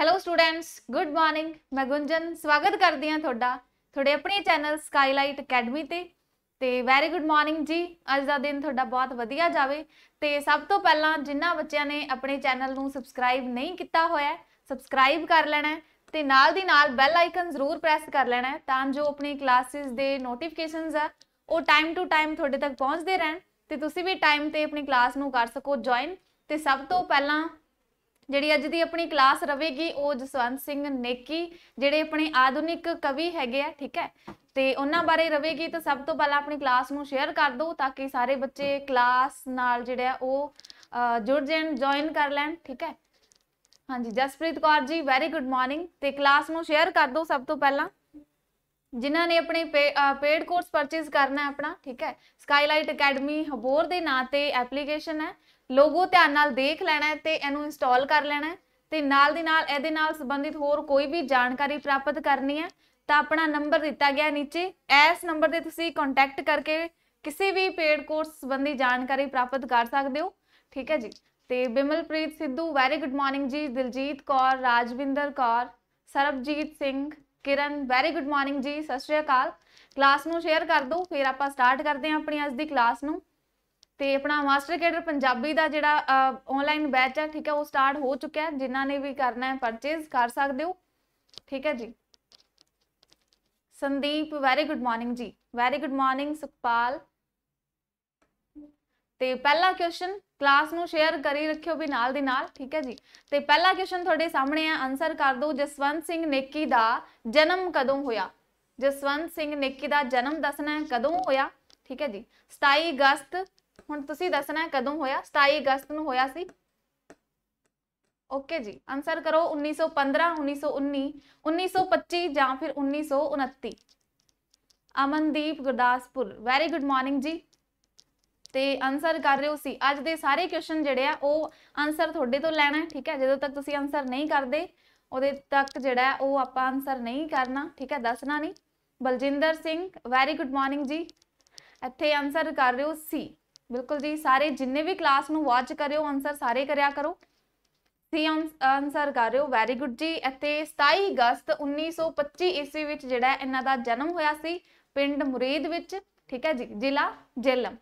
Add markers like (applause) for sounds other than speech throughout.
hello students good morning ਮੈਂ ਗੁੰਜਨ ਸਵਾਗਤ ਕਰਦੀ ਹਾਂ ਤੁਹਾਡਾ ਤੁਹਾਡੇ ਆਪਣੇ ਚੈਨਲ ਸਕਾਈਲਾਈਟ ਅਕੈਡਮੀ ਤੇ ਤੇ ਵੈਰੀ ਗੁੱਡ ਮਾਰਨਿੰਗ ਜੀ ਅੱਜ ਦਾ ਦਿਨ ਤੁਹਾਡਾ ਬਹੁਤ ਵਧੀਆ ਜਾਵੇ ਤੇ ਸਭ ਤੋਂ ਪਹਿਲਾਂ ਜਿਨ੍ਹਾਂ ਬੱਚਿਆਂ ਨੇ ਆਪਣੇ ਚੈਨਲ ਨੂੰ ਸਬਸਕ੍ਰਾਈਬ ਨਹੀਂ ਕੀਤਾ ਹੋਇਆ ਸਬਸਕ੍ਰਾਈਬ ਕਰ ਲੈਣਾ ਤੇ ਨਾਲ ਦੀ ਨਾਲ ਬੈਲ ਆਈਕਨ ਜ਼ਰੂਰ ਪ੍ਰੈਸ ਕਰ ਲੈਣਾ ਤਾਂ ਜੋ ਆਪਣੀ ਕਲਾਸਿਸ ਦੇ ਨੋਟੀਫਿਕੇਸ਼ਨਸ ਆ ਉਹ ਟਾਈਮ ਟੂ ਟਾਈਮ ਤੁਹਾਡੇ ਤੱਕ ਪਹੁੰਚਦੇ ਰਹਿਣ ਤੇ ਤੁਸੀਂ ਵੀ ਟਾਈਮ ਤੇ ਆਪਣੀ ਕਲਾਸ ਨੂੰ ਕਰ ਸਕੋ ਜੁਆਇਨ ਤੇ ਸਭ ਤੋਂ ਪਹਿਲਾਂ ਜਿਹੜੀ ਅੱਜ ਦੀ ਆਪਣੀ ਕਲਾਸ ਰਵੇਗੀ ਉਹ ਜਸਵੰਤ ਸਿੰਘ ਨੇਕੀ ਜਿਹੜੇ ਆਪਣੇ ਆਧੁਨਿਕ ਕਵੀ ਹੈਗੇ ਆ ਠੀਕ ਹੈ ਤੇ ਉਹਨਾਂ ਬਾਰੇ ਰਵੇਗੀ ਤਾਂ ਸਭ ਤੋਂ ਪਹਿਲਾਂ ਆਪਣੀ ਕਲਾਸ ਨੂੰ ਸ਼ੇਅਰ ਕਰ ਦਿਓ ਤਾਂ ਕਿ ਸਾਰੇ ਬੱਚੇ ਕਲਾਸ ਨਾਲ ਜਿਹੜਾ ਉਹ ਜੁੜ ਜਾਣ ਜੁਆਇਨ ਕਰ ਲੈਣ ਠੀਕ ਹੈ ਹਾਂਜੀ Jaspreet Kaur ji very good morning ਤੇ ਕਲਾਸ ਨੂੰ ਸ਼ੇਅਰ ਕਰ ਦਿਓ ਸਭ ਤੋਂ ਪਹਿਲਾਂ ਜਿਨ੍ਹਾਂ ਨੇ ਆਪਣੇ ਪੇਡ ਕੋਰਸ ਪਰਚੇਸ ਕਰਨਾ ਹੈ ਆਪਣਾ ਠੀਕ ਹੈ ਸਕਾਈਲਾਈਟ ਅਕੈਡਮੀ ਹਬੋਰ ਦੇ ਨਾਂ ਤੇ ਐਪਲੀਕੇਸ਼ਨ ਹੈ ਲੋਗੋ ਧਿਆਨ ਨਾਲ ਦੇਖ ਲੈਣਾ ਤੇ ਇਹਨੂੰ ਇੰਸਟਾਲ ਕਰ ਲੈਣਾ ਤੇ ਨਾਲ ਦੀ ਨਾਲ ਇਹਦੇ ਨਾਲ ਸੰਬੰਧਿਤ ਹੋਰ ਕੋਈ ਵੀ ਜਾਣਕਾਰੀ ਪ੍ਰਾਪਤ ਕਰਨੀ ਹੈ ਤਾਂ ਆਪਣਾ ਨੰਬਰ ਦਿੱਤਾ ਗਿਆ ਨੀਚੇ ਇਸ ਨੰਬਰ ਤੇ ਤੁਸੀਂ ਕੰਟੈਕਟ ਕਰਕੇ ਕਿਸੇ ਵੀ ਪੇਡ ਕੋਰਸ ਸੰਬੰਧੀ ਜਾਣਕਾਰੀ ਪ੍ਰਾਪਤ ਕਰ ਸਕਦੇ ਹੋ ਠੀਕ ਹੈ ਜੀ ਤੇ Bimalpreet Sidhu very good morning ji Diljit Kaur Rajwinder Kaur Sarabjit Singh Kiran very good morning ji ਸਤਿ ਸ਼੍ਰੀ ਅਕਾਲ ਕਲਾਸ ਨੂੰ ਸ਼ੇਅਰ ਕਰ ਦਿਓ ਫਿਰ ਆਪਾਂ ਸਟਾਰਟ ਕਰਦੇ ਹਾਂ ਆਪਣੀ ਅੱਜ ਦੀ ਕਲਾਸ ਨੂੰ ਤੇ ਆਪਣਾ ਮਾਸਟਰ ਕੇਡਰ ਪੰਜਾਬੀ ਦਾ ਜਿਹੜਾ ਆਨਲਾਈਨ ਬੈਚ ਹੈ ਠੀਕ ਹੈ ਉਹ ਸਟਾਰਟ ਹੋ ਚੁੱਕਿਆ ਹੈ ਜਿਨ੍ਹਾਂ ਨੇ ਵੀ ਕਰਨਾ ਹੈ ਪਰਚੇਸ ਕਰ ਸਕਦੇ ਹੋ ਠੀਕ ਹੈ ਜੀ Sandeep very good morning ji very good morning Sukhpal ਤੇ ਪਹਿਲਾ ਕੁਐਸਚਨ ਕਲਾਸ ਨੂੰ ਸ਼ੇਅਰ ਕਰੀ ਰੱਖਿਓ ਵੀ ਨਾਲ ਦੀ ਨਾਲ ਠੀਕ ਹੈ ਜੀ ਤੇ ਪਹਿਲਾ ਕੁਐਸਚਨ ਤੁਹਾਡੇ ਸਾਹਮਣੇ ਆ ਆਨਸਰ ਕਰ ਦਿਓ ਜਸਵੰਤ ਸਿੰਘ ਨੇਕੀ ਦਾ ਜਨਮ ਕਦੋਂ ਹੋਇਆ ਜਸਵੰਤ ਸਿੰਘ ਨੇਕੀ ਦਾ ਜਨਮ ਦੱਸਣਾ ਹੈ ਕਦੋਂ ਹੋਇਆ ਠੀਕ ਹੈ ਜੀ 27 ਅਗਸਤ ਹੁਣ ਤੁਸੀਂ ਦੱਸਣਾ ਕਦੋਂ ਹੋਇਆ 27 ਅਗਸਤ ਨੂੰ ਹੋਇਆ ਸੀ ਓਕੇ ਜੀ ਆਨਸਰ ਕਰੋ 1915 1919 1925 ਜਾਂ ਫਿਰ 1929 Amandeep Gurdaspur very good morning ji ਤੇ ਆਨਸਰ ਕਰ ਰਹੇ ਹੋ ਸੀ ਅੱਜ ਦੇ ਸਾਰੇ ਕੁਐਸਚਨ ਜਿਹੜੇ ਆ ਉਹ ਆਨਸਰ ਤੁਹਾਡੇ ਤੋਂ ਲੈਣਾ ਠੀਕ ਹੈ ਜਦੋਂ ਤੱਕ ਤੁਸੀਂ ਆਨਸਰ ਨਹੀਂ ਕਰਦੇ ਉਹਦੇ ਤੱਕ ਜਿਹੜਾ ਉਹ ਆਪਾਂ ਆਨਸਰ ਨਹੀਂ ਕਰਨਾ ਠੀਕ ਹੈ ਦੱਸਣਾ ਨਹੀਂ Baljinder Singh very good morning ji ਇੱਥੇ ਆਨਸਰ ਕਰ ਰਹੇ ਹੋ ਸੀ ਬਿਲਕੁਲ ਜੀ ਸਾਰੇ ਜਿੰਨੇ ਵੀ ਕਲਾਸ ਨੂੰ ਵਾਚ ਕਰਿਓ ਆਨਸਰ ਸਾਰੇ ਕਰਿਆ ਕਰੋ ਸੀ ਆਨਸਰ ਕਰ ਰਹੇ ਹੋ ਵੈਰੀ ਗੁੱਡ ਜੀ ਇੱਥੇ 27 ਅਗਸਤ 1925 ਈਸਵੀ ਵਿੱਚ ਜਿਹੜਾ ਇਹਨਾਂ ਦਾ ਜਨਮ ਹੋਇਆ ਸੀ ਪਿੰਡ ਮੁਰੀਦ ਵਿੱਚ ਠੀਕ ਹੈ ਜੀ ਜ਼ਿਲ੍ਹਾ ਜੇਲਮ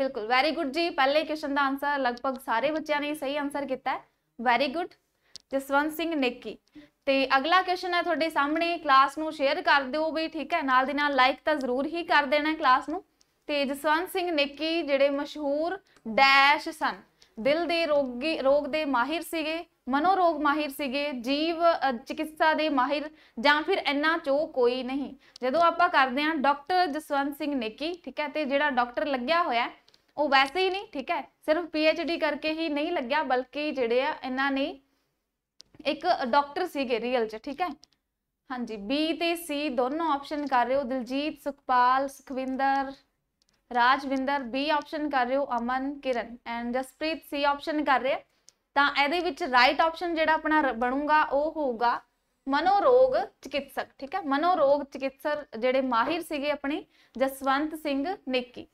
ਬਿਲਕੁਲ ਵੈਰੀ ਗੁੱਡ ਜੀ ਪਹਿਲੇ ਕੁਐਸਚਨ ਦਾ ਆਨਸਰ ਲਗਭਗ ਸਾਰੇ ਬੱਚਿਆਂ ਨੇ ਸਹੀ ਆਨਸਰ ਕੀਤਾ ਹੈ ਵੈਰੀ ਗੁੱਡ ਜਸਵੰਤ ਸਿੰਘ ਨੇਕੀ ਤੇ ਅਗਲਾ ਕੁਐਸਚਨ ਹੈ ਤੁਹਾਡੇ ਸਾਹਮਣੇ ਕਲਾਸ ਨੂੰ ਸ਼ੇਅਰ ਕਰ ਦਿਓ ਵੀ ਠੀਕ ਹੈ ਨਾਲ ਦੀ ਨਾਲ ਲਾਈਕ ਤਾਂ ਜ਼ਰੂਰ ਹੀ ਕਰ ਦੇਣਾ ਕਲਾਸ ਨੂੰ ਤੇ ਜਸਵੰਤ ਸਿੰਘ ਨੇਕੀ ਜਿਹੜੇ ਮਸ਼ਹੂਰ ਡੈਸ਼ ਸਨ ਦਿਲ ਦੇ ਰੋਗੀ ਰੋਗ ਦੇ ਮਾਹਿਰ ਸੀਗੇ ਮਨੋਰੋਗ ਮਾਹਿਰ ਸੀਗੇ ਜੀਵ ਚਿਕਿਤਸਾ ਦੇ ਮਾਹਿਰ ਜਾਂ ਫਿਰ ਇੰਨਾ ਚੋ ਕੋਈ ਨਹੀਂ ਜਦੋਂ ਆਪਾਂ ਕਰਦੇ ਆ ਡਾਕਟਰ ਜਸਵੰਤ ਸਿੰਘ ਨੇਕੀ ਠੀਕ ਹੈ ਤੇ ਜਿਹੜਾ ਡਾਕਟਰ ਲੱਗਿਆ ਹੋਇਆ ਉਹ ਵੈਸੇ ਹੀ ਨਹੀਂ ਠੀਕ ਹੈ ਸਿਰਫ ਪੀ ਐਚ ਡੀ ਕਰਕੇ ਹੀ ਨਹੀਂ ਲੱਗਿਆ ਬਲਕਿ ਜਿਹੜੇ ਆ ਇਹਨਾਂ ਨੇ ਇੱਕ ਡਾਕਟਰ ਸੀਗੇ ਰੀਅਲ ਚ ਠੀਕ ਹੈ ਹਾਂਜੀ ਬੀ ਤੇ ਸੀ ਦੋਨੋਂ ਆਪਸ਼ਨ ਕਰ ਰਹੇ ਹੋ ਦਿਲਜੀਤ ਸੁਖਪਾਲ ਸੁਖਵਿੰਦਰ ਰਾਜਵਿੰਦਰ ਬੀ ਆਪਸ਼ਨ ਕਰ ਰਹੇ ਹੋ Aman Kiran and Jaspreet C option ਕਰ ਰਹੇ ਤਾਂ ਇਹਦੇ ਵਿੱਚ ਰਾਈਟ ਆਪਸ਼ਨ ਜਿਹੜਾ ਆਪਣਾ ਬਣੂਗਾ ਉਹ ਹੋਊਗਾ ਮਨੋਰੋਗ ਚਿਕਿਤਸਕ ਠੀਕ ਹੈ ਮਨੋਰੋਗ ਚਿਕਿਤਸਰ ਜਿਹੜੇ ਮਾਹਿਰ ਸੀਗੇ ਆਪਣੇ ਜਸਵੰਤ ਸਿੰਘ ਨੇਕੀ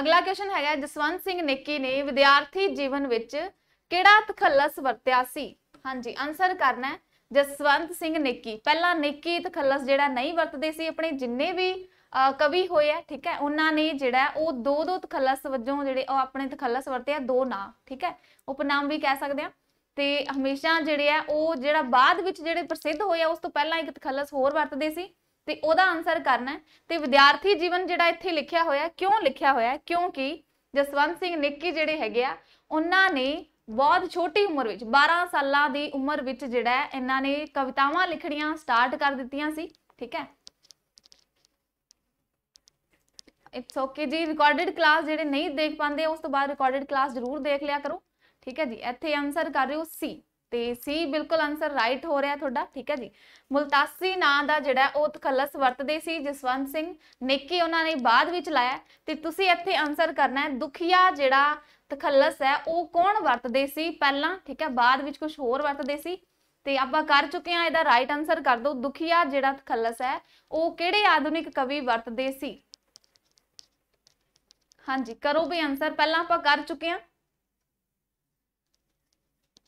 ਅਗਲਾ ਕੁਐਸਚਨ ਹੈਗਾ ਜਸਵੰਤ ਸਿੰਘ ਨੇਕੀ ਨੇ ਵਿਦਿਆਰਥੀ ਜੀਵਨ ਵਿੱਚ ਕਿਹੜਾ ਤਖੱਲਸ ਵਰਤਿਆ ਸੀ ਹਾਂਜੀ ਆਨਸਰ ਕਰਨਾ ਹੈ ਜਸਵੰਤ ਸਿੰਘ ਨੇਕੀ ਪਹਿਲਾਂ ਨੇਕੀ ਤਖੱਲਸ ਜਿਹੜਾ ਨਹੀਂ ਵਰਤਦੇ ਸੀ ਆਪਣੇ ਜਿੰਨੇ ਵੀ ਕਵੀ ਹੋਏ ਆ ਠੀਕ ਹੈ ਉਹਨਾਂ ਨੇ ਜਿਹੜਾ ਉਹ ਦੋ ਦੋ ਤਖੱਲਸ ਵਜੋਂ ਜਿਹੜੇ ਉਹ ਆਪਣੇ ਤਖੱਲਸ ਵਰਤੇ ਆ ਦੋ ਨਾਂ ਠੀਕ ਹੈ ਉਪਨਾਮ ਵੀ ਕਹਿ ਸਕਦੇ ਆ ਤੇ ਹਮੇਸ਼ਾ ਜਿਹੜੇ ਆ ਉਹ ਜਿਹੜਾ ਬਾਅਦ ਵਿੱਚ ਜਿਹੜੇ ਪ੍ਰਸਿੱਧ ਹੋਏ ਆ ਉਸ ਤੋਂ ਪਹਿਲਾਂ ਇੱਕ ਤਖੱਲਸ ਹੋਰ ਵਰਤਦੇ ਸੀ ਤੇ ਉਹਦਾ ਆਨਸਰ ਕਰਨਾ ਤੇ ਵਿਦਿਆਰਥੀ ਜੀਵਨ ਜਿਹੜਾ ਇੱਥੇ ਲਿਖਿਆ ਹੋਇਆ ਕਿਉਂ ਲਿਖਿਆ ਹੋਇਆ ਕਿਉਂਕਿ ਜਸਵੰਤ ਸਿੰਘ ਨਿੱਕੀ ਜਿਹੜੇ ਹੈਗੇ ਆ ਉਹਨਾਂ ਨੇ ਬਹੁਤ ਛੋਟੀ ਉਮਰ ਵਿੱਚ 12 ਸਾਲਾਂ ਦੀ ਉਮਰ ਵਿੱਚ ਜਿਹੜਾ ਇਹਨਾਂ ਨੇ ਕਵਿਤਾਵਾਂ ਲਿਖਣੀਆਂ ਸਟਾਰਟ ਕਰ ਦਿੱਤੀਆਂ ਸੀ ਠੀਕ ਹੈ ਇਟਸ ਓਕੇ ਜੀ ਰਿਕਾਰਡਡ ਕਲਾਸ ਜਿਹੜੇ ਨਹੀਂ ਦੇਖ ਪਾਉਂਦੇ ਉਸ ਤੋਂ ਬਾਅਦ ਰਿਕਾਰਡਡ ਕਲਾਸ ਜ਼ਰੂਰ ਦੇਖ ਲਿਆ ਕਰੋ ਠੀਕ ਹੈ ਜੀ ਇੱਥੇ ਆਨਸਰ ਕਰ ਰਹੇ ਹੋ ਸੀ ਤੇ ਸੀ ਬਿਲਕੁਲ ਆਨਸਰ ਰਾਈਟ ਹੋ ਰਿਹਾ ਤੁਹਾਡਾ ਠੀਕ ਹੈ ਜੀ ਮੁਲਤਾਸੀ ਨਾਂ ਦਾ ਜਿਹੜਾ ਉਹ ਤਖਲਸ ਵਰਤਦੇ ਸੀ ਜਸਵੰਤ ਸਿੰਘ ਨੇਕੀ ਉਹਨਾਂ ਨੇ ਬਾਅਦ ਵਿੱਚ ਲਾਇਆ ਤੇ ਤੁਸੀਂ ਇੱਥੇ ਆਨਸਰ ਕਰਨਾ ਹੈ ਦੁਖੀਆ ਜਿਹੜਾ ਤਖਲਸ ਹੈ ਉਹ ਕੌਣ ਵਰਤਦੇ ਸੀ ਪਹਿਲਾਂ ਠੀਕ ਹੈ ਬਾਅਦ ਵਿੱਚ ਕੁਝ ਹੋਰ ਵਰਤਦੇ ਸੀ ਤੇ ਆਪਾਂ ਕਰ ਚੁੱਕੇ ਹਾਂ ਇਹਦਾ ਰਾਈਟ ਆਨਸਰ ਕਰ ਦਿਓ ਦੁਖੀਆ ਜਿਹੜਾ ਤਖਲਸ ਹੈ ਉਹ ਕਿਹੜੇ ਆਧੁਨਿਕ ਕਵੀ ਵਰਤਦੇ ਸੀ ਹਾਂਜੀ ਕਰੋ ਵੀ ਆਨਸਰ ਪਹਿਲਾਂ ਆਪਾਂ ਕਰ ਚੁੱਕੇ ਹਾਂ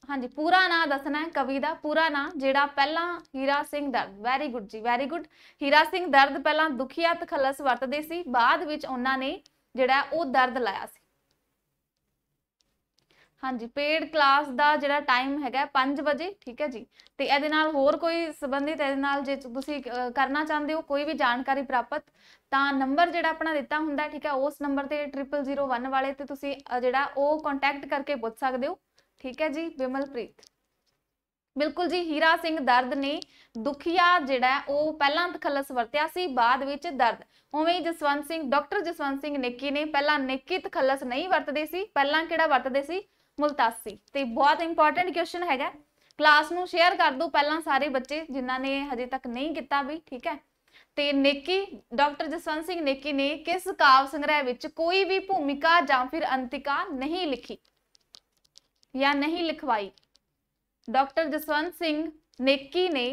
ਹਾਂਜੀ ਪੂਰਾ ਨਾਂ ਦੱਸਣਾ ਹੈ ਕਵੀ ਦਾ ਪੂਰਾ ਨਾਂ ਜਿਹੜਾ ਪਹਿਲਾਂ ਹੀਰਾ ਸਿੰਘ ਦਰਦ ਵੈਰੀ ਗੁੱਡ ਜੀ ਵੈਰੀ ਗੁੱਡ ਹੀਰਾ ਸਿੰਘ ਦਰਦ ਪਹਿਲਾਂ ਦੁਖੀਆ ਤਖਲਸ ਵਰਤਦੇ ਸੀ ਬਾਅਦ ਵਿੱਚ ਉਹਨਾਂ ਨੇ ਜਿਹੜਾ ਉਹ ਦਰਦ ਲਾਇਆ ਸੀ ਹਾਂਜੀ ਪੇਡ ਕਲਾਸ ਦਾ ਜਿਹੜਾ ਟਾਈਮ ਹੈਗਾ 5 ਵਜੇ ਠੀਕ ਹੈ ਜੀ ਤੇ ਇਹਦੇ ਨਾਲ ਹੋਰ ਕੋਈ ਸੰਬੰਧਿਤ ਇਹਦੇ ਨਾਲ ਜੇ ਤੁਸੀਂ ਕਰਨਾ ਚਾਹੁੰਦੇ ਹੋ ਕੋਈ ਵੀ ਜਾਣਕਾਰੀ ਪ੍ਰਾਪਤ ਤਾਂ ਨੰਬਰ ਜਿਹੜਾ ਆਪਣਾ ਦਿੱਤਾ ਹੁੰਦਾ ਠੀਕ ਹੈ ਉਸ ਨੰਬਰ ਤੇ 3001 ਵਾਲੇ ਤੇ ਤੁਸੀਂ ਜਿਹੜਾ ਉਹ ਕੰਟੈਕਟ ਕਰਕੇ ਪੁੱਛ ਸਕਦੇ ਹੋ ਠੀਕ ਹੈ ਜੀ ਵਿਮਲਪ੍ਰੀਤ ਬਿਲਕੁਲ ਜੀ ਹੀਰਾ ਸਿੰਘ ਦਰਦ ਨੇ ਦੁਖੀਆ ਜਿਹੜਾ ਉਹ ਪਹਿਲਾਂ ਤਖਲਸ ਵਰਤਿਆ ਸੀ ਬਾਅਦ ਵਿੱਚ ਦਰਦ ਉਵੇਂ ਹੀ ਜਸਵੰਤ ਸਿੰਘ ਡਾਕਟਰ ਜਸਵੰਤ ਸਿੰਘ ਨੇਕੀ ਨੇ ਪਹਿਲਾਂ ਨੇਕੀ ਤਖਲਸ ਨਹੀਂ ਵਰਤਦੇ ਸੀ ਪਹਿਲਾਂ ਕਿਹੜਾ ਵਰਤਦੇ ਸੀ ਮੁਲਤਾਸੀ ਤੇ ਬਹੁਤ ਇੰਪੋਰਟੈਂਟ ਕੁਐਸਚਨ ਹੈਗਾ ਕਲਾਸ ਨੂੰ ਸ਼ੇਅਰ ਕਰ ਦੋ ਪਹਿਲਾਂ ਸਾਰੇ ਬੱਚੇ ਜਿਨ੍ਹਾਂ ਨੇ ਹਜੇ ਤੱਕ ਨਹੀਂ ਕੀਤਾ ਵੀ ਠੀਕ ਹੈ ਤੇ ਨੇਕੀ ਡਾਕਟਰ ਜਸਵੰਤ ਸਿੰਘ ਨੇਕੀ ਨੇ ਕਿਸ ਕਾਵ ਸੰਗ੍ਰਹਿ ਵਿੱਚ ਕੋਈ ਵੀ ਭੂਮਿਕਾ ਜਾਂ ਫਿਰ ਅੰਤਿਕਾ ਨਹੀਂ ਲਿਖੀ ਜਾਂ ਨਹੀਂ ਲਿਖਵਾਈ ਡਾਕਟਰ ਜਸਵੰਤ ਸਿੰਘ ਨੇਕੀ ਨੇ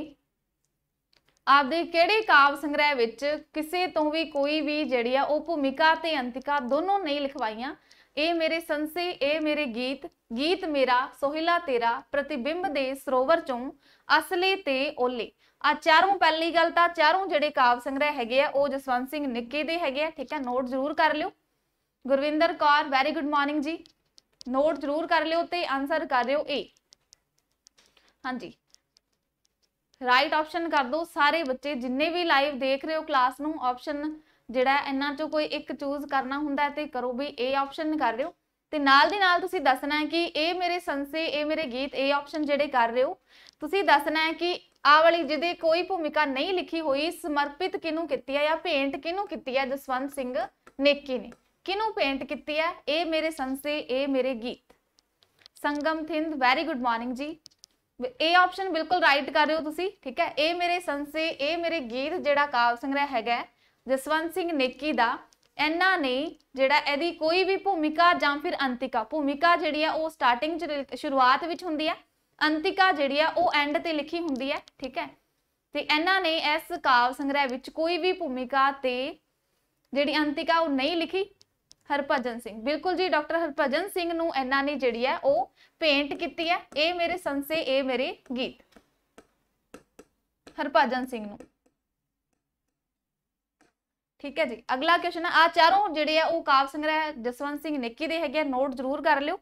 ਆਪਦੇ ਕਿਹੜੇ ਕਾਵ ਸੰਗ੍ਰਹਿ ਵਿੱਚ ਕਿਸੇ ਤੋਂ ਵੀ ਕੋਈ ਵੀ ਜਿਹੜੀ ਆ ਉਹ ਭੂਮਿਕਾ ਤੇ ਅੰਤਿਕਾ ਦੋਨੋਂ ਨਹੀਂ ਲਿਖਵਾਈਆਂ ਇਹ ਮੇਰੇ ਸੰਸੇ ਇਹ ਮੇਰੇ ਗੀਤ ਗੀਤ ਮੇਰਾ ਸੋਹਿਲਾ ਤੇਰਾ ਪ੍ਰਤੀਬਿੰਬ ਦੇ ਸਰੋਵਰ ਚੋਂ ਅਸਲੇ ਤੇ ਓਲੇ ਆ ਚਾਰੋਂ ਪਹਿਲੀ ਗੱਲ ਤਾਂ ਚਾਰੋਂ ਜਿਹੜੇ ਕਾਵ ਸੰਗ੍ਰਹਿ ਹੈਗੇ ਆ ਉਹ ਜਸਵੰਤ ਸਿੰਘ ਨਿੱਕੇ ਦੇ ਹੈਗੇ ਆ ਠੀਕ ਆ ਨੋਟ ਜ਼ਰੂਰ ਕਰ ਲਿਓ Gurvinder Kaur very good morning ji note ਜ਼ਰੂਰ ਕਰ ਲਿਓ ਤੇ ਆਨਸਰ ਕਰ ਲਿਓ ਏ ਹਾਂਜੀ ਰਾਈਟ ਆਪਸ਼ਨ ਕਰ ਦਿਓ ਸਾਰੇ ਬੱਚੇ ਜਿੰਨੇ ਵੀ ਲਾਈਵ ਦੇਖ ਰਹੇ ਹੋ ਕਲਾਸ ਨੂੰ ਆਪਸ਼ਨ ਜਿਹੜਾ ਇਹਨਾਂ ਚੋਂ ਕੋਈ ਇੱਕ ਚੂਜ਼ ਕਰਨਾ ਹੁੰਦਾ ਹੈ ਤੇ ਕਰੋ ਵੀ ਇਹ ਆਪਸ਼ਨ ਕਰ ਰਹੇ ਹੋ ਤੇ ਨਾਲ ਦੀ ਨਾਲ ਤੁਸੀਂ ਦੱਸਣਾ ਹੈ ਕਿ ਇਹ ਮੇਰੇ ਸੰਸੇ ਇਹ ਮੇਰੇ ਗੀਤ ਇਹ ਆਪਸ਼ਨ ਜਿਹੜੇ ਕਰ ਰਹੇ ਹੋ ਤੁਸੀਂ ਦੱਸਣਾ ਹੈ ਕਿ ਆ ਵਾਲੀ ਜਿਹਦੇ ਕੋਈ ਭੂਮਿਕਾ ਨਹੀਂ ਲਿਖੀ ਹੋਈ ਸਮਰਪਿਤ ਕਿਨੂੰ ਕੀਤੀ ਹੈ ਜਾਂ ਪੇਂਟ ਕਿਨੂੰ ਕੀਤੀ ਹੈ ਜਸਵੰਤ ਸਿੰਘ ਨੇਕੀ ਨੇ ਕਿਨੂੰ ਪੇਂਟ ਕੀਤੀ ਹੈ ਇਹ ਮੇਰੇ ਸੰਸੇ ਇਹ ਮੇਰੇ ਗੀਤ Sangam Thind very good morning ji ਇਹ ਆਪਸ਼ਨ ਬਿਲਕੁਲ ਰਾਈਟ ਕਰ ਰਹੇ ਹੋ ਤੁਸੀਂ ਠੀਕ ਹੈ ਇਹ ਮੇਰੇ ਸੰਸੇ ਇਹ ਮੇਰੇ ਗੀਤ ਜਿਹੜਾ ਕਾਵ ਸੰਗ੍ਰਹਿ ਹੈਗਾ ਜਸਵੰਤ ਸਿੰਘ ਨੇਕੀ ਦਾ ਇਹਨਾਂ ਨੇ ਜਿਹੜਾ ਇਹਦੀ ਕੋਈ ਵੀ ਭੂਮਿਕਾ ਜਾਂ ਫਿਰ ਅੰਤਿਕਾ ਭੂਮਿਕਾ ਜਿਹੜੀ ਆ ਉਹ ਸਟਾਰਟਿੰਗ ਚ ਸ਼ੁਰੂਆਤ ਵਿੱਚ ਹੁੰਦੀ ਆ ਅੰਤਿਕਾ ਜਿਹੜੀ ਆ ਉਹ ਐਂਡ ਤੇ ਲਿਖੀ ਹੁੰਦੀ ਹੈ ਠੀਕ ਹੈ ਤੇ ਇਹਨਾਂ ਨੇ ਇਸ ਕਾਵ ਸੰਗ੍ਰਹਿ ਵਿੱਚ ਕੋਈ ਵੀ ਭੂਮਿਕਾ ਤੇ ਜਿਹੜੀ ਅੰਤਿਕਾ ਉਹ ਨਹੀਂ ਲਿਖੀ ਹਰਪਜਨ ਸਿੰਘ ਬਿਲਕੁਲ ਜੀ ਡਾਕਟਰ ਹਰਪਜਨ ਸਿੰਘ ਨੂੰ ਇਹਨਾਂ ਨੇ ਜਿਹੜੀ ਹੈ ਉਹ ਪੇਂਟ ਕੀਤੀ ਹੈ ਇਹ ਮੇਰੇ ਸੰਸੇ ਇਹ ਮੇਰੇ ਗੀਤ ਹਰਪਜਨ ਸਿੰਘ ਨੂੰ ਠੀਕ ਹੈ ਜੀ ਅਗਲਾ ਕੁਐਸਚਨ ਆ ਚਾਰੋਂ ਜਿਹੜੇ ਆ ਉਹ ਕਾਵ ਸੰਗ੍ਰਹਿ ਜਸਵੰਤ ਸਿੰਘ ਨੇਕੀ ਦੇ ਹੈਗੇ ਨੋਟ ਜ਼ਰੂਰ ਕਰ ਲਿਓ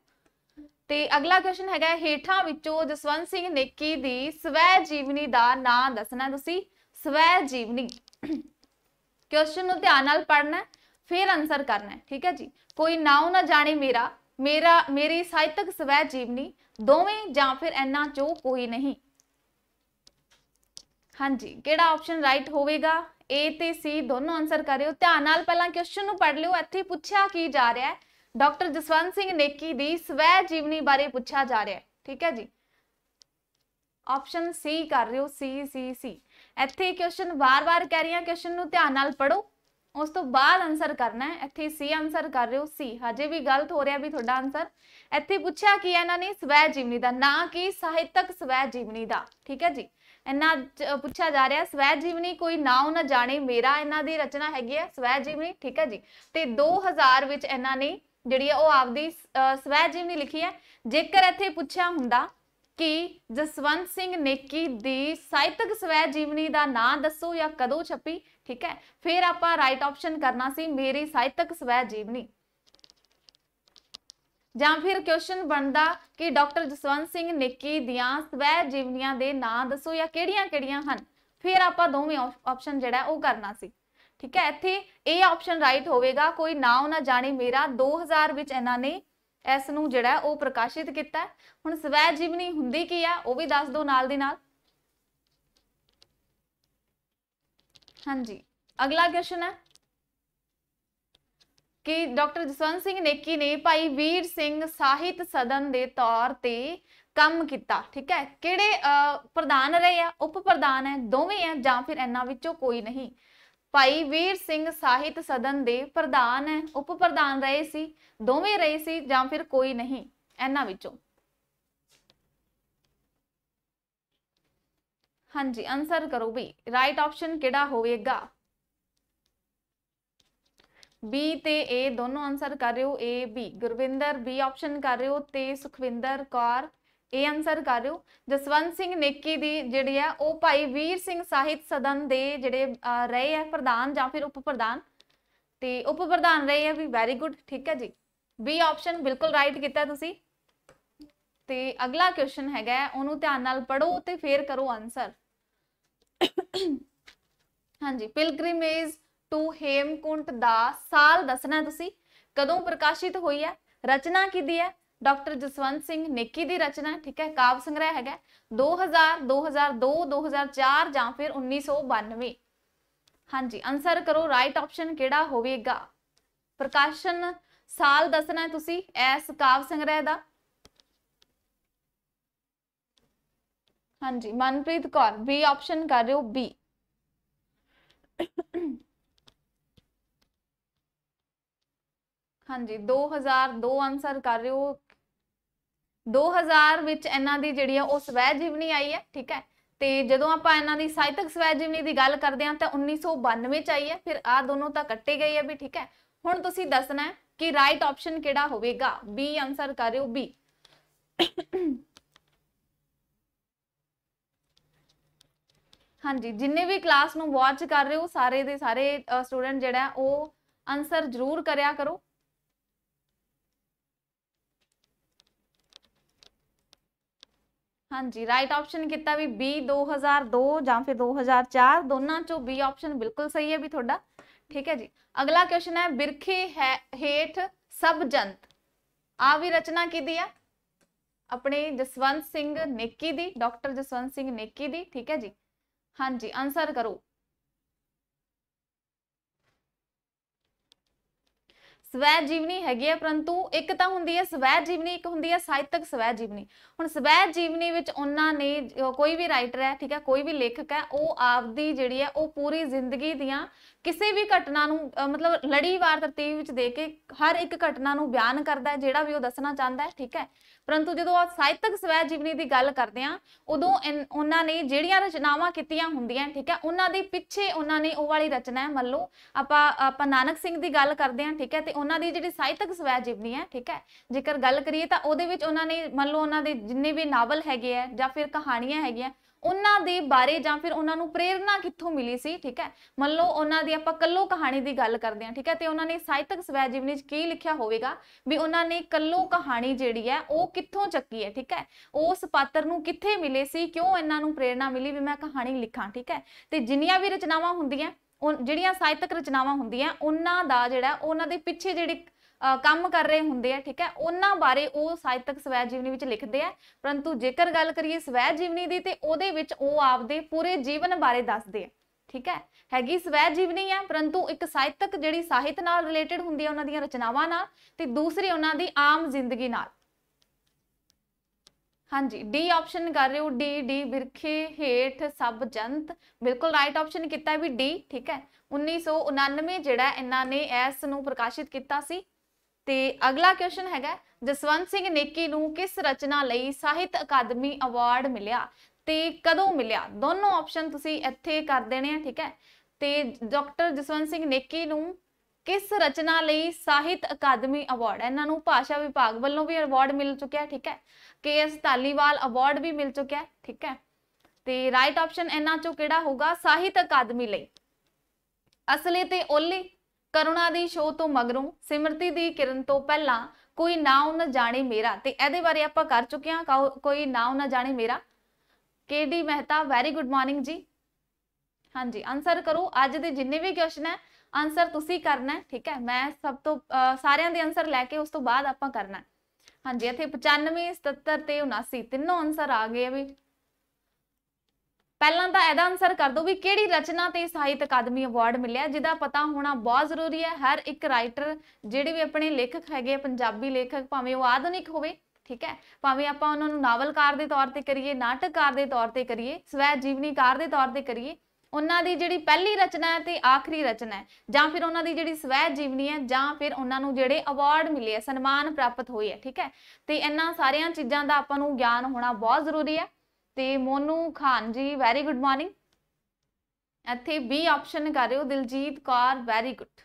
ਤੇ ਅਗਲਾ ਕੁਐਸਚਨ ਹੈਗਾ ਹੇਠਾਂ ਵਿੱਚੋਂ ਜਸਵੰਤ ਸਿੰਘ ਨੇਕੀ ਦੀ ਸਵੈ ਜੀਵਨੀ ਦਾ ਨਾਮ ਦੱਸਣਾ ਤੁਸੀਂ ਸਵੈ ਜੀਵਨੀ ਕੁਐਸਚਨ ਨੂੰ ਧਿਆਨ ਨਾਲ ਪੜ੍ਹਨਾ ਫਿਰ ਆਨਸਰ ਕਰਨਾ ਹੈ ਠੀਕ ਹੈ ਜੀ ਕੋਈ ਨਾਉ ਨਾ ਜਾਣੇ ਮੇਰਾ ਮੇਰਾ ਮੇਰੀ ਸਾਹਿਤਕ ਸਵੈ ਜੀਵਨੀ ਦੋਵੇਂ ਜਾਂ ਫਿਰ ਇਹਨਾਂ ਚੋਂ ਕੋਈ ਨਹੀਂ ਹਾਂਜੀ ਕਿਹੜਾ ਆਪਸ਼ਨ ਰਾਈਟ ਹੋਵੇਗਾ A ਤੇ C ਦੋਨੋਂ ਆਨਸਰ ਕਰ ਰਹੇ ਹੋ ਧਿਆਨ ਨਾਲ ਪਹਿਲਾਂ ਕੁਐਸਚਨ ਨੂੰ ਪੜ੍ਹ ਲਿਓ ਇੱਥੇ ਪੁੱਛਿਆ ਕੀ ਜਾ ਰਿਹਾ ਹੈ ਡਾਕਟਰ ਜਸਵੰਤ ਸਿੰਘ ਨੇਕੀ ਦੀ ਸਵੈ ਜੀਵਨੀ ਬਾਰੇ ਪੁੱਛਿਆ ਜਾ ਰਿਹਾ ਹੈ ਠੀਕ ਹੈ ਜੀ ਆਪਸ਼ਨ ਸੀ ਕਰ ਰਹੇ ਹੋ ਸੀ ਸੀ ਸੀ ਇੱਥੇ ਕੁਐਸਚਨ ਵਾਰ-ਵਾਰ ਕਹਿ ਰਹੀਆਂ ਕੁਐਸਚਨ ਨੂੰ ਧਿਆਨ ਨਾਲ ਪੜੋ ਉਸ ਤੋਂ ਬਾਅਦ ਆਨਸਰ ਕਰਨਾ ਹੈ ਇੱਥੇ ਸੀ ਆਨਸਰ ਕਰ ਰਹੇ ਹੋ ਸੀ ਹਜੇ ਵੀ ਗਲਤ ਹੋ ਰਿਹਾ ਵੀ ਤੁਹਾਡਾ ਆਨਸਰ ਇੱਥੇ ਪੁੱਛਿਆ ਕੀ ਇਹਨਾਂ ਨੇ ਸਵੈ ਜੀਵਨੀ ਦਾ ਨਾ ਕੀ ਸਾਹਿਤਕ ਸਵੈ ਜੀਵਨੀ ਦਾ ਠੀਕ ਹੈ ਜੀ ਇਹਨਾਂ ਪੁੱਛਿਆ ਜਾ ਰਿਹਾ ਸਵੈ ਜੀਵਨੀ ਕੋਈ ਨਾ ਜਾਣੇ ਮੇਰਾ ਇਹਨਾਂ ਦੀ ਰਚਨਾ ਹੈਗੀ ਹੈ ਸਵੈ ਜੀਵਨੀ ਠੀਕ ਹੈ ਜੀ ਤੇ 2000 ਵਿੱਚ ਇਹਨਾਂ ਨੇ ਜਿਹੜੀ ਆ ਉਹ ਆਪਦੀ ਸਵੈ ਜੀਵਨੀ ਲਿਖੀ ਹੈ ਜੇਕਰ ਇੱਥੇ ਪੁੱਛਿਆ ਹੁੰਦਾ ਕਿ ਜਸਵੰਤ ਸਿੰਘ ਨੇਕੀ ਦੀ ਸਾਹਿਤਕ ਸਵੈ ਜੀਵਨੀ ਦਾ ਨਾਂ ਦੱਸੋ ਜਾਂ ਕਦੋਂ ਛਪੀ ਠੀਕ ਹੈ ਫਿਰ ਆਪਾਂ ਰਾਈਟ ਆਪਸ਼ਨ ਕਰਨਾ ਸੀ ਮੇਰੀ ਸਾਹਿਤਕ ਸਵੈ ਜੀਵਨੀ ਜਾਂ ਫਿਰ ਕੁਐਸਚਨ ਬਣਦਾ ਕਿ ਡਾਕਟਰ ਜਸਵੰਤ ਸਿੰਘ ਨਿੱਕੀ ਦੀਆਂ ਸਵੈ ਜੀਵਨੀਆਂ ਦੇ ਨਾਂ ਦੱਸੋ ਜਾਂ ਕਿਹੜੀਆਂ-ਕਿਹੜੀਆਂ ਹਨ ਫਿਰ ਆਪਾਂ ਦੋਵੇਂ ਆਪਸ਼ਨ ਜਿਹੜਾ ਉਹ ਕਰਨਾ ਸੀ ਠੀਕ ਹੈ ਇੱਥੇ ਇਹ ਆਪਸ਼ਨ ਰਾਈਟ ਹੋਵੇਗਾ ਕੋਈ ਨਾ ਨਾ ਜਾਣੇ ਮੇਰਾ 2000 ਵਿੱਚ ਇਹਨਾਂ ਨੇ ਇਸ ਨੂੰ ਜਿਹੜਾ ਉਹ ਪ੍ਰਕਾਸ਼ਿਤ ਕੀਤਾ ਹੁਣ ਸਵੈ ਜੀਵਨੀ ਹੁੰਦੀ ਕੀ ਆ ਉਹ ਵੀ ਦੱਸ ਦਿਓ ਨਾਲ ਦੇ ਨਾਲ ਹਾਂਜੀ ਅਗਲਾ ਕੁਐਸਚਨ ਹੈ ਕਿ ਡਾਕਟਰ ਜਸਵੰਤ ਸਿੰਘ ਨੇਕੀ ਨੇ ਭਾਈ ਵੀਰ ਸਿੰਘ ਸਾਹਿਤ ਸਦਨ ਦੇ ਤੌਰ ਤੇ ਕੰਮ ਕੀਤਾ ਠੀਕ ਹੈ ਕਿਹੜੇ ਪ੍ਰਧਾਨ ਰਹੇ ਆ ਉਪ ਪ੍ਰਧਾਨ ਹੈ ਦੋਵੇਂ ਆ ਜਾਂ ਫਿਰ ਇਹਨਾਂ ਵਿੱਚੋਂ ਕੋਈ ਨਹੀਂ ਭਾਈ ਵੀਰ ਸਿੰਘ ਸਾਹਿਤ ਸਦਨ ਦੇ ਪ੍ਰਧਾਨ ਹੈ ਉਪ ਪ੍ਰਧਾਨ ਰਹੇ ਸੀ ਦੋਵੇਂ ਰਹੇ ਸੀ ਜਾਂ ਫਿਰ ਕੋਈ ਨਹੀਂ ਇਹਨਾਂ ਵਿੱਚੋਂ ਹਾਂਜੀ ਆਨਸਰ ਕਰੋ ਵੀ ਰਾਈਟ ਆਪਸ਼ਨ ਕਿਹੜਾ ਹੋਵੇਗਾ B ਤੇ A ਦੋਨੋਂ ਆਨਸਰ ਕਰ ਰਹੇ ਹੋ A B Gurvinder B option ਕਰ ਰਹੇ ਹੋ ਤੇ ਸੁਖਵਿੰਦਰ ਕੌਰ A ਆਨਸਰ ਕਰ ਰਹੇ ਹੋ ਜਸਵੰਤ ਸਿੰਘ ਨੇਕੀ ਦੀ ਜਿਹੜੀ ਆ ਉਹ ਭਾਈ ਵੀਰ ਸਿੰਘ ਸਾਹਿਤ ਸਦਨ ਦੇ ਜਿਹੜੇ ਰਹੇ ਆ ਪ੍ਰਧਾਨ ਜਾਂ ਫਿਰ ਉਪ ਪ੍ਰਧਾਨ ਤੇ ਉਪ ਪ੍ਰਧਾਨ ਰਹੇ ਆ ਵੀ ਵੈਰੀ ਗੁੱਡ ਠੀਕ ਹੈ ਜੀ B ਆਪਸ਼ਨ ਬਿਲਕੁਲ ਰਾਈਟ ਕੀਤਾ ਤੁਸੀਂ ਤੇ ਅਗਲਾ ਕੁਐਸਚਨ ਹੈਗਾ ਉਹਨੂੰ ਧਿਆਨ ਨਾਲ ਪੜੋ ਤੇ ਫੇਰ ਕਰੋ ਆਨਸਰ ਹਾਂਜੀ ਪਿਲਗ੍ਰਿਮੇਜ ਟੂ ਹੇਮਕੁੰਟ ਦਾ ਸਾਲ ਦੱਸਣਾ ਤੁਸੀਂ ਕਦੋਂ ਪ੍ਰਕਾਸ਼ਿਤ ਹੋਈ ਹੈ ਰਚਨਾ ਕਿਦੀ ਹੈ ਡਾਕਟਰ ਜਸਵੰਤ ਸਿੰਘ ਨੇਕੀ ਦੀ ਰਚਨਾ ਠੀਕ ਹੈ ਕਾਵ ਸੰਗ੍ਰਹਿ ਹੈਗਾ 2000 2002 2004 ਜਾਂ ਫਿਰ 1992 ਹਾਂਜੀ ਆਨਸਰ ਕਰੋ ਰਾਈਟ ਆਪਸ਼ਨ ਕਿਹੜਾ ਹੋਵੇਗਾ ਪ੍ਰਕਾਸ਼ਨ ਸਾਲ ਦੱਸਣਾ ਤੁਸੀਂ ਇਸ ਕਾਵ ਸੰਗ੍ਰਹਿ ਦਾ ਹਾਂਜੀ ਮਨਪ੍ਰੀਤ ਕੌਰ ਬੀ ਆਪਸ਼ਨ ਕਰ ਰਹੇ ਹੋ ਬੀ ਹਾਂਜੀ 2002 ਆਨਸਰ ਕਰ ਰਹੇ ਹੋ 2000 ਵਿੱਚ ਇਹਨਾਂ ਦੀ ਜਿਹੜੀ ਆ ਉਹ ਸਵੈ ਜੀਵਨੀ ਆਈ ਹੈ ਠੀਕ ਹੈ ਤੇ ਜਦੋਂ ਆਪਾਂ ਇਹਨਾਂ ਦੀ ਸਾਹਿਤਕ ਸਵੈ ਜੀਵਨੀ ਦੀ ਗੱਲ ਕਰਦੇ ਹਾਂ ਤਾਂ 1992 ਚ ਆਈ ਹੈ ਫਿਰ ਆ ਦੋਨੋਂ ਤਾਂ ਕੱਟੇ ਗਏ ਆ ਵੀ ਠੀਕ ਹੈ ਹੁਣ ਤੁਸੀਂ ਦੱਸਣਾ ਹੈ ਕਿ ਰਾਈਟ ਆਪਸ਼ਨ ਕਿਹੜਾ ਹੋਵੇਗਾ ਬੀ ਆਨਸਰ ਕਰ ਰਹੇ ਹੋ ਬੀ ਹਾਂਜੀ ਜਿੰਨੇ ਵੀ ਕਲਾਸ ਨੂੰ ਵਾਚ ਕਰ ਰਹੇ ਹੋ ਸਾਰੇ ਦੇ ਸਾਰੇ ਸਟੂਡੈਂਟ ਜਿਹੜਾ ਉਹ ਆਨਸਰ ਜ਼ਰੂਰ ਕਰਿਆ ਕਰੋ ਹਾਂਜੀ ਰਾਈਟ ਆਪਸ਼ਨ ਕੀਤਾ ਵੀ B 2002 ਜਾਂ ਫਿਰ 2004 ਦੋਨਾਂ ਚੋਂ B ਆਪਸ਼ਨ ਬਿਲਕੁਲ ਸਹੀ ਹੈ ਵੀ ਤੁਹਾਡਾ ਠੀਕ ਹੈ ਜੀ ਅਗਲਾ ਕੁਐਸਚਨ ਹੈ ਬਿਰਖੇ ਹੇਠ ਸਭ ਜੰਤ ਆ ਵੀ ਰਚਨਾ ਕੀਤੀ ਆ ਆਪਣੇ ਜਸਵੰਤ ਸਿੰਘ ਨੇਕੀ ਦੀ ਡਾਕਟਰ ਜਸਵੰਤ ਸਿੰਘ ਨੇਕੀ ਦੀ ਠੀਕ ਹੈ ਜੀ ਹਾਂਜੀ ਆਨਸਰ ਕਰੋ ਸਵੈ ਜੀਵਨੀ ਹੈਗੀ ਹੈ ਪਰੰਤੂ ਇੱਕ ਤਾਂ ਹੁੰਦੀ ਹੈ ਸਵੈ ਜੀਵਨੀ ਇੱਕ ਹੁੰਦੀ ਹੈ ਸਾਹਿਤਕ ਸਵੈ ਜੀਵਨੀ ਹੁਣ ਸਵੈ ਜੀਵਨੀ ਵਿੱਚ ਉਹਨਾਂ ਨੇ ਕੋਈ ਵੀ ਰਾਈਟਰ ਹੈ ਠੀਕ ਹੈ ਕੋਈ ਵੀ ਲੇਖਕ ਹੈ ਉਹ ਆਪਦੀ ਜਿਹੜੀ ਹੈ ਉਹ ਪੂਰੀ ਜ਼ਿੰਦਗੀ ਦੀਆਂ ਕਿਸੇ ਵੀ ਘਟਨਾ ਨੂੰ ਮਤਲਬ ਲੜੀਵਾਰ ਤਰਤੀਬ ਵਿੱਚ ਦੇ ਕੇ ਹਰ ਇੱਕ ਘਟਨਾ ਨੂੰ ਬਿਆਨ ਕਰਦਾ ਹੈ ਜਿਹੜਾ ਵੀ ਉਹ ਦੱਸਣਾ ਚਾਹੁੰਦਾ ਹੈ ਠੀਕ ਹੈ ਪਰੰਤੂ ਜਦੋਂ ਆ ਸਾਹਿਤਕ ਸਵੈ ਜੀਵਨੀ ਦੀ ਗੱਲ ਕਰਦੇ ਆ ਉਦੋਂ ਉਹਨਾਂ ਨੇ ਜਿਹੜੀਆਂ ਰਚਨਾਵਾਂ ਕੀਤੀਆਂ ਹੁੰਦੀਆਂ ਠੀਕ ਹੈ ਉਹਨਾਂ ਦੇ ਪਿੱਛੇ ਉਹਨਾਂ ਨੇ ਉਹ ਵਾਲੀ ਰਚਨਾ ਹੈ ਮੰਨ ਲਓ ਆਪਾਂ ਆਪਾਂ ਨਾਨਕ ਸਿੰਘ ਦੀ ਗੱਲ ਕਰਦੇ ਆ ਠੀਕ ਹੈ ਤੇ ਉਹਨਾਂ ਦੀ ਜਿਹੜੀ ਸਾਹਿਤਕ ਸਵੈ ਜੀਵਨੀ ਹੈ ਠੀਕ ਹੈ ਜੇਕਰ ਗੱਲ ਕਰੀਏ ਤਾਂ ਉਹਦੇ ਵਿੱਚ ਉਹਨਾਂ ਨੇ ਮੰਨ ਲਓ ਉਹਨਾਂ ਦੇ ਜਿੰਨੇ ਵੀ ਨਾਵਲ ਹੈਗੇ ਆ ਜਾਂ ਫਿਰ ਕਹਾਣੀਆਂ ਹੈਗੀਆਂ ਉਹਨਾਂ ਦੇ ਬਾਰੇ ਜਾਂ ਫਿਰ ਉਹਨਾਂ ਨੂੰ ਪ੍ਰੇਰਣਾ ਕਿੱਥੋਂ ਮਿਲੀ ਸੀ ਠੀਕ ਹੈ ਮੰਨ ਲਓ ਉਹਨਾਂ ਦੀ ਆਪਾਂ ਕੱਲੋ ਕਹਾਣੀ ਦੀ ਗੱਲ ਕਰਦੇ ਹਾਂ ਠੀਕ ਹੈ ਤੇ ਉਹਨਾਂ ਨੇ ਸਾਹਿਤਕ ਸਵੈ ਜੀਵਨੀ ਚ ਕੀ ਲਿਖਿਆ ਹੋਵੇਗਾ ਵੀ ਉਹਨਾਂ ਨੇ ਕੱਲੋ ਕਹਾਣੀ ਜਿਹੜੀ ਹੈ ਉਹ ਕਿੱਥੋਂ ਚੱਕੀ ਹੈ ਠੀਕ ਹੈ ਉਸ ਪਾਤਰ ਨੂੰ ਕਿੱਥੇ ਮਿਲੇ ਸੀ ਕਿਉਂ ਇਹਨਾਂ ਨੂੰ ਪ੍ਰੇਰਣਾ ਮਿਲੀ ਵੀ ਮੈਂ ਕਹਾਣੀ ਲਿਖਾਂ ਠੀਕ ਹੈ ਤੇ ਜਿੰਨੀਆਂ ਵੀ ਰਚਨਾਵਾਂ ਹੁੰਦੀਆਂ ਜਿਹੜੀਆਂ ਸਾਹਿਤਕ ਰਚਨਾਵਾਂ ਹੁੰਦੀਆਂ ਉਹਨਾਂ ਦਾ ਜਿਹੜਾ ਉਹਨਾਂ ਦੇ ਪਿੱਛੇ ਜਿਹੜੇ ਕੰਮ ਕਰ ਰਹੇ ਹੁੰਦੇ ਆ ਠੀਕ ਹੈ ਉਹਨਾਂ ਬਾਰੇ ਉਹ ਸਾਹਿਤਕ ਸਵੈ ਜੀਵਨੀ ਵਿੱਚ ਲਿਖਦੇ ਆ ਪਰੰਤੂ ਜੇਕਰ ਗੱਲ ਕਰੀਏ ਸਵੈ ਜੀਵਨੀ ਦੀ ਤੇ ਉਹਦੇ ਵਿੱਚ ਉਹ ਆਪਦੇ ਪੂਰੇ ਜੀਵਨ ਬਾਰੇ ਦੱਸਦੇ ਆ ਠੀਕ ਹੈ ਹੈਗੀ ਸਵੈ ਜੀਵਨੀ ਆ ਪਰੰਤੂ ਇੱਕ ਸਾਹਿਤਕ ਜਿਹੜੀ ਸਾਹਿਤ ਨਾਲ ਰਿਲੇਟਡ ਹੁੰਦੀ ਆ ਉਹਨਾਂ ਦੀਆਂ ਰਚਨਾਵਾਂ ਨਾਲ ਤੇ ਦੂਸਰੀ ਉਹਨਾਂ ਦੀ ਆਮ ਜ਼ਿੰਦਗੀ ਨਾਲ ਹਾਂਜੀ ਡੀ ਆਪਸ਼ਨ ਕਰ ਰਹੇ ਹੋ ਡੀ ਡੀ ਬਿਰਖੇ ਹੇਠ ਸਭ ਜੰਤ ਬਿਲਕੁਲ ਰਾਈਟ ਆਪਸ਼ਨ ਕੀਤਾ ਵੀ ਡੀ ਠੀਕ ਹੈ 1999 ਜਿਹੜਾ ਇਹਨਾਂ ਨੇ ਐਸ ਨੂੰ ਪ੍ਰਕਾਸ਼ਿਤ ਕੀਤਾ ਸੀ ਤੇ ਅਗਲਾ ਕੁਐਸਚਨ ਹੈਗਾ ਜਸਵੰਤ ਸਿੰਘ ਨੇਕੀ ਨੂੰ ਕਿਸ ਰਚਨਾ ਲਈ ਸਾਹਿਤ ਅਕਾਦਮੀ ਅਵਾਰਡ ਮਿਲਿਆ ਤੇ ਕਦੋਂ ਮਿਲਿਆ ਦੋਨੋਂ ਆਪਸ਼ਨ ਤੁਸੀਂ ਇੱਥੇ ਕਰ ਦੇਣੇ ਆ ਠੀਕ ਹੈ ਤੇ ਡਾਕਟਰ ਜਸਵੰਤ ਸਿੰਘ ਨੇਕੀ ਨੂੰ ਕਿਸ ਰਚਨਾ ਲਈ ਸਾਹਿਤ ਅਕਾਦਮੀ ਅਵਾਰਡ ਇਹਨਾਂ ਨੂੰ ਭਾਸ਼ਾ ਵਿਭਾਗ ਵੱਲੋਂ ਵੀ ਅਵਾਰਡ ਮਿਲ ਚੁੱਕਿਆ ਠੀਕ ਹੈ ਕੇ ਐਸ ਧਾਲੀਵਾਲ ਅਵਾਰਡ ਵੀ ਮਿਲ ਚੁੱਕਿਆ ਠੀਕ ਹੈ ਤੇ ਰਾਈਟ ਆਪਸ਼ਨ ਇਹਨਾਂ ਚੋਂ ਕਿਹੜਾ ਹੋਗਾ ਸਾਹਿਤ ਅਕਾਦਮੀ ਲਈ ਅਸਲੀ ਤੇ ਓਲੀ ਕਰੁਣਾ ਦੀ ਸ਼ੋਅ ਤੋਂ ਮਗਰੋਂ ਸਿਮਰਤੀ ਦੀ ਕਿਰਨ ਤੋਂ ਪਹਿਲਾਂ ਕੋਈ ਨਾ ਉਹ ਨਾ ਜਾਣੇ ਮੇਰਾ ਤੇ ਇਹਦੇ ਬਾਰੇ ਆਪਾਂ ਕਰ ਚੁੱਕੇ ਹਾਂ ਕੋਈ ਨਾ ਉਹ ਨਾ ਜਾਣੇ ਮੇਰਾ KD Mehta very good morning ji ਹਾਂਜੀ ਆਨਸਰ ਕਰੋ ਅੱਜ ਦੇ ਜਿੰਨੇ ਵੀ ਕੁਐਸਚਨ ਹੈ ਆਨਸਰ ਤੁਸੀਂ ਕਰਨਾ ਹੈ ਠੀਕ ਹੈ ਮੈਂ ਸਭ ਤੋਂ ਸਾਰਿਆਂ ਦੇ ਆਨਸਰ ਲੈ ਕੇ ਉਸ ਤੋਂ ਬਾਅਦ ਆਪਾਂ ਕਰਨਾ ਹਾਂਜੀ ਇੱਥੇ 95 77 ਤੇ 79 ਤਿੰਨੋਂ ਆਨਸਰ ਆ ਗਏ ਵੀ ਪਹਿਲਾਂ ਤਾਂ ਇਹਦਾ ਆਨਸਰ ਕਰ ਦਿਓ ਵੀ ਕਿਹੜੀ ਰਚਨਾ ਤੇ ਸਾਹਿਤ ਅਕਾਦਮੀ ਅਵਾਰਡ ਮਿਲਿਆ ਜਿਹਦਾ ਪਤਾ ਹੋਣਾ ਬਹੁਤ ਜ਼ਰੂਰੀ ਹੈ ਹਰ ਇੱਕ ਰਾਈਟਰ ਜਿਹੜੇ ਵੀ ਆਪਣੇ ਲੇਖਕ ਹੈਗੇ ਪੰਜਾਬੀ ਲੇਖਕ ਭਾਵੇਂ ਉਹ ਆਧੁਨਿਕ ਹੋਵੇ ਠੀਕ ਹੈ ਭਾਵੇਂ ਆਪਾਂ ਉਹਨਾਂ ਨੂੰ ਨਾਵਲਕਾਰ ਦੇ ਤੌਰ ਤੇ ਕਰੀਏ ਨਾਟਕਕਾਰ ਦੇ ਤੌਰ ਤੇ ਕਰੀਏ ਸਵੈ ਜੀਵਨੀਕਾਰ ਦੇ ਤੌਰ ਤੇ ਕਰੀਏ ਉਹਨਾਂ ਦੀ ਜਿਹੜੀ ਪਹਿਲੀ ਰਚਨਾ ਹੈ ਤੇ ਆਖਰੀ ਰਚਨਾ ਹੈ ਜਾਂ ਫਿਰ ਉਹਨਾਂ ਦੀ ਜਿਹੜੀ ਸਵੈ ਜੀਵਨੀ ਹੈ ਜਾਂ ਫਿਰ ਉਹਨਾਂ ਨੂੰ ਜਿਹੜੇ ਅਵਾਰਡ ਮਿਲੇ ਹੈ ਸਨਮਾਨ ਪ੍ਰਾਪਤ ਹੋਈ ਹੈ ਠੀਕ ਹੈ ਤੇ ਇਹਨਾਂ ਸਾਰੀਆਂ ਚੀਜ਼ਾਂ ਦਾ ਆਪਾਂ ਨੂੰ ਗਿਆਨ ਹੋਣਾ ਬਹੁਤ ਜ਼ਰੂਰੀ ਹੈ ਤੇ Monu Khan ji very good morning ਇੱਥੇ ਬੀ ਆਪਸ਼ਨ ਕਰ ਰਹੇ ਹੋ ਦਿਲਜੀਤ ਕੌਰ ਵੈਰੀ ਗੁੱਡ